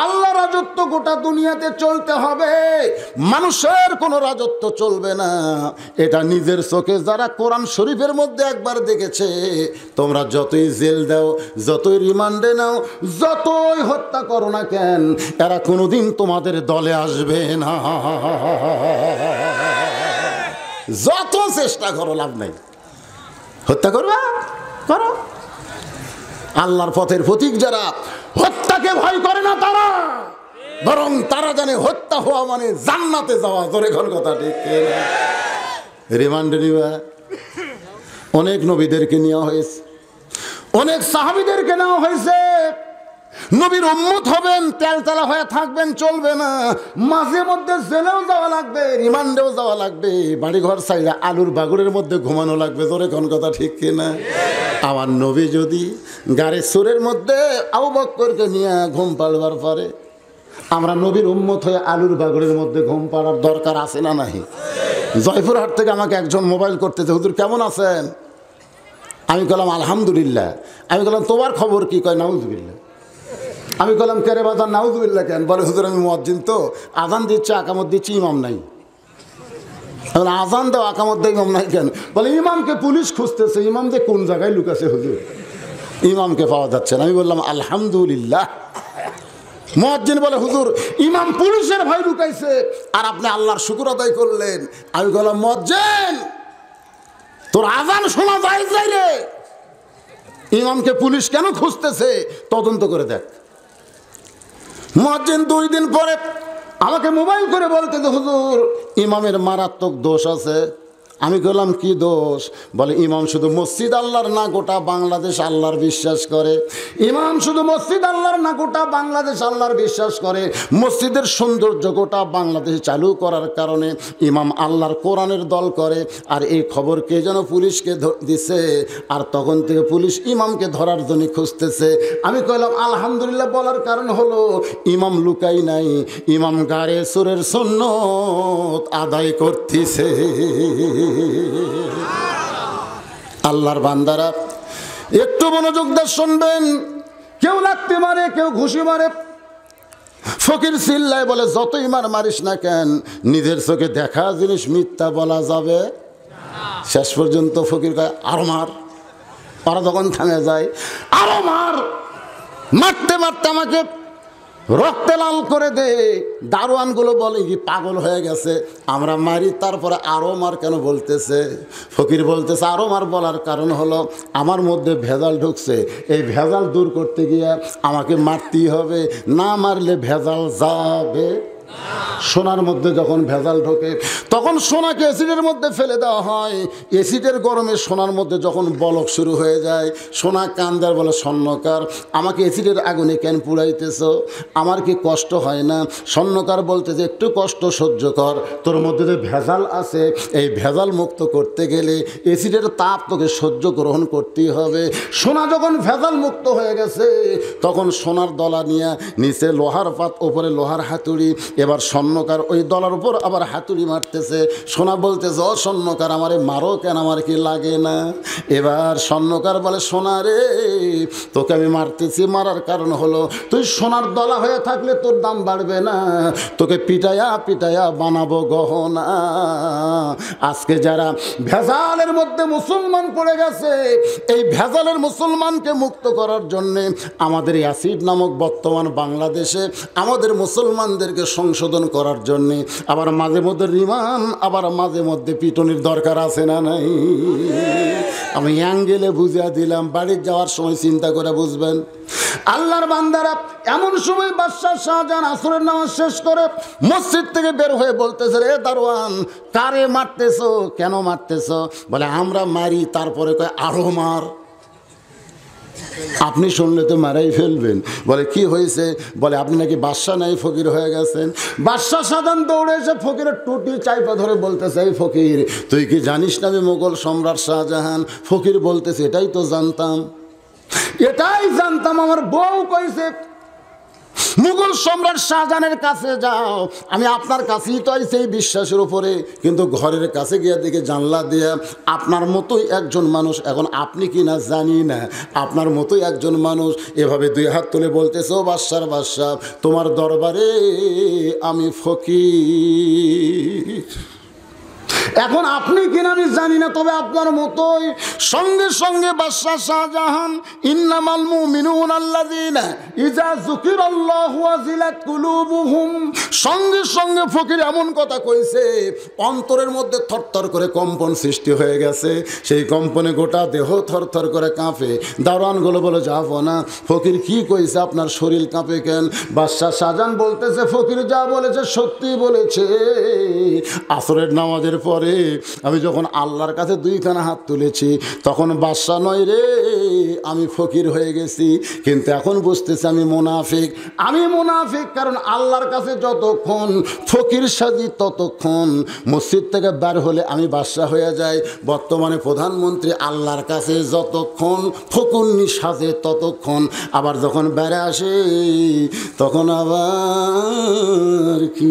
আল্লাহ রাজত্ব গোটা দুনিয়াতে চলতে হবে মানুষের কোনো রাজত্ব চলবে না এটা নিজের চোখে যারা কোরআন শরীফের মধ্যে একবার দেখেছে তোমরা যতই জেল দাও যতই রিমান্ডে নাও যতই হত্যা করো না কেন এরা কোনোদিন তোমাদের দলে আসবে না যত চেষ্টা করো লাভ নাই হত্যা করবা করো আল্লাহর পথের প্রতীক যারা হত্যাকে ভয় করে না তারা বরং তারা জানে হত্যা হওয়া মানে জান্নাতে যাওয়া জোরে ঘন কথা রিমান্ড নিবা অনেক নবীদেরকে নেওয়া হয়েছে অনেক সাহাবিদেরকে নেওয়া হয়েছে নবীর উম্মত হবেন তেলতেলা হয়ে থাকবেন চলবে না মাঝে মধ্যে জেলেও যাওয়া লাগবে রিমান্ডেও যাওয়া লাগবে বাড়িঘর সাইডে আলুর বাগুড়ের মধ্যে ঘুমানো লাগবে জোরে কোন কথা ঠিক কিনা আমার নবী যদি গাড়ির সুরের মধ্যে আউ বক্করকে নিয়ে ঘুম পাড়বার পরে আমরা নবীর উম্মত হয়ে আলুর বাগুড়ের মধ্যে ঘুম পাড়ার দরকার আছে না নাহি জয়পুরহাট থেকে আমাকে একজন মোবাইল করতেছে হুজুর কেমন আছেন আমি বললাম আলহামদুলিল্লাহ আমি বললাম তোমার খবর কী কয় নাউজবিল্লা আমি বললাম কেরে বাদান নাউদুল্লাহ কেন বলে হুজুর আমি মজ্জিন তো আজান দিচ্ছে আকামত দিচ্ছি ইমাম নাই আজান দাও আকামত দেয় ইমাম নাই কেন বলে ইমামকে পুলিশ খুঁজতেছে ইমাম যে কোন জায়গায় লুকাছে হুজুর ইমামকে পাওয়া যাচ্ছে না আমি বললাম আলহামদুলিল্লাহ মহাজ্জিন বলে হুজুর ইমাম পুলিশের ভাই লুকাইছে আর আপনি আল্লাহর শুকুর আদায় করলেন আমি বললাম মজ্জেন তোর আজান শোনা যায় রে ইমামকে পুলিশ কেন খুঁজতেছে তদন্ত করে দেখ মহাজিন দুই দিন পরে আমাকে মোবাইল করে বলতে হুজুর ইমামের মারাত্মক দোষ আছে আমি বললাম কি দোষ বলে ইমাম শুধু মসজিদ আল্লাহর না গোটা বাংলাদেশ আল্লাহর বিশ্বাস করে ইমাম শুধু মসজিদ আল্লাহর না গোটা বাংলাদেশ আল্লাহর বিশ্বাস করে মসজিদের সৌন্দর্য গোটা বাংলাদেশে চালু করার কারণে ইমাম আল্লাহর কোরআনের দল করে আর এই খবর কে যেন পুলিশকে দিছে আর তখন থেকে পুলিশ ইমামকে ধরার জন্য খুঁজতেছে আমি কইলাম আলহামদুলিল্লাহ বলার কারণ হলো ইমাম লুকাই নাই ইমাম গাড়ে সুরের সন্ন্যত আদায় করতেছে আল্লাহর বান্দারা একটু মনোযোগ দিয়ে শুনবেন কেউ লাগতে মারে কেউ ঘুষি মারে ফকির সিল্লায় বলে যতই মার মারিস না কেন নিজের চোখে দেখা জিনিস মিথ্যা বলা যাবে শেষ পর্যন্ত ফকির কয় আরো মার আরো যখন থামে যায় আরো মার মারতে মারতে আমাকে রক্তে লাল করে দে দারোয়ানগুলো বলে কি পাগল হয়ে গেছে আমরা মারি তারপরে আরও মার কেন বলতেছে ফকির বলতেছে আরও মার বলার কারণ হলো আমার মধ্যে ভেজাল ঢুকছে এই ভেজাল দূর করতে গিয়ে আমাকে মারতেই হবে না মারলে ভেজাল যাবে সোনার মধ্যে যখন ভেজাল ঢোকে তখন সোনাকে অ্যাসিডের মধ্যে ফেলে দেওয়া হয় অ্যাসিডের গরমে সোনার মধ্যে যখন বলক শুরু হয়ে যায় সোনা কান্দার বলে স্বর্ণকার আমাকে অ্যাসিডের আগুনে কেন পুড়াইতেছ আমার কি কষ্ট হয় না স্বর্ণকার বলতে যে একটু কষ্ট সহ্য কর তোর মধ্যে যে ভেজাল আছে এই ভেজাল মুক্ত করতে গেলে অ্যাসিডের তাপ তোকে সহ্য গ্রহণ করতেই হবে সোনা যখন ভেজাল মুক্ত হয়ে গেছে তখন সোনার দলা নিয়ে নিচে লোহার পাত ওপরে লোহার হাতুড়ি এবার স্বর্ণকার ওই দলার উপর আবার হাতুড়ি মারতেছে সোনা বলতেছে ও স্বর্ণকার আমারে মারো কেন আমার কি লাগে না এবার স্বর্ণকার বলে সোনা রে তোকে আমি মারতেছি মারার কারণ হলো তুই সোনার দলা হয়ে থাকলে তোর দাম বাড়বে না তোকে পিটায়া পিটায়া বানাবো গহনা আজকে যারা ভেজালের মধ্যে মুসলমান পড়ে গেছে এই ভেজালের মুসলমানকে মুক্ত করার জন্যে আমাদের অ্যাসিড নামক বর্তমান বাংলাদেশে আমাদের মুসলমানদেরকে সং সংশোধন করার জন্যে আবার মাঝে মধ্যে রিমান আবার মাঝে মধ্যে পিটনির দরকার আছে না নাই আমি অ্যাঙ্গেলে বুঝিয়া দিলাম বাড়ির যাওয়ার সময় চিন্তা করে বুঝবেন আল্লাহর বান্দারা এমন সময় বাদশাহ শাহজাহান আসরের নামাজ শেষ করে মসজিদ থেকে বের হয়ে বলতেছে রে দারোয়ান কারে মারতেছ কেন মারতেছ বলে আমরা মারি তারপরে কয় আরো মার আপনি শুনলে তো মারাই ফেলবেন বলে কি হয়েছে বলে আপনি নাকি বাদশাহ নাই ফকির হয়ে গেছেন বাদশাহ সাধারণ দৌড়ে এসে ফকিরের টুটি চাইপা ধরে বলতেছে এই ফকির তুই কি জানিস না আমি মোগল সম্রাট শাহজাহান ফকির বলতেছে এটাই তো জানতাম এটাই জানতাম আমার বউ কইছে মুঘল সম্রাট শাহজাহানের কাছে যাও আমি আপনার কাছেই তো সেই বিশ্বাসের উপরে কিন্তু ঘরের কাছে গিয়ে দেখে জানলা দিয়া আপনার মতোই একজন মানুষ এখন আপনি কি না জানি না আপনার মতোই একজন মানুষ এভাবে দুই হাত তুলে বলতেছে ও বাদশার বাদশাহ তোমার দরবারে আমি ফকির এখন আপনি কিনা আমি জানি না তবে আপনার মতোই সঙ্গে সঙ্গে বাদশাহ শাহজাহান ইন্নামাল মুমিনুন আল্লাযিনা ইযা যুকিরাল্লাহু ওয়াজিলাত কুলুবুহুম সঙ্গে সঙ্গে ফকির এমন কথা কইছে অন্তরের মধ্যে থরথর করে কম্পন সৃষ্টি হয়ে গেছে সেই কম্পনে গোটা দেহ থরথর করে কাঁপে দারোয়ানগুলো বলে যাবো না ফকির কি কইছে আপনার শরীর কাঁপে কেন বাদশাহ শাহজাহান বলতেছে ফকির যা বলেছে সত্যি বলেছে আসরের নামাজের পর পরে আমি যখন আল্লাহর কাছে দুইখানা হাত তুলেছি তখন বাদশাহ নয় রে আমি ফকির হয়ে গেছি কিন্তু এখন বুঝতেছি আমি মোনাফিক আমি মোনাফিক কারণ আল্লাহর কাছে যতক্ষণ ফকির সাজি ততক্ষণ মসজিদ থেকে বার হলে আমি বাদশা হয়ে যাই বর্তমানে প্রধানমন্ত্রী আল্লাহর কাছে যতক্ষণ ফকুন্নি সাজে ততক্ষণ আবার যখন বেড়ে আসে তখন আবার কি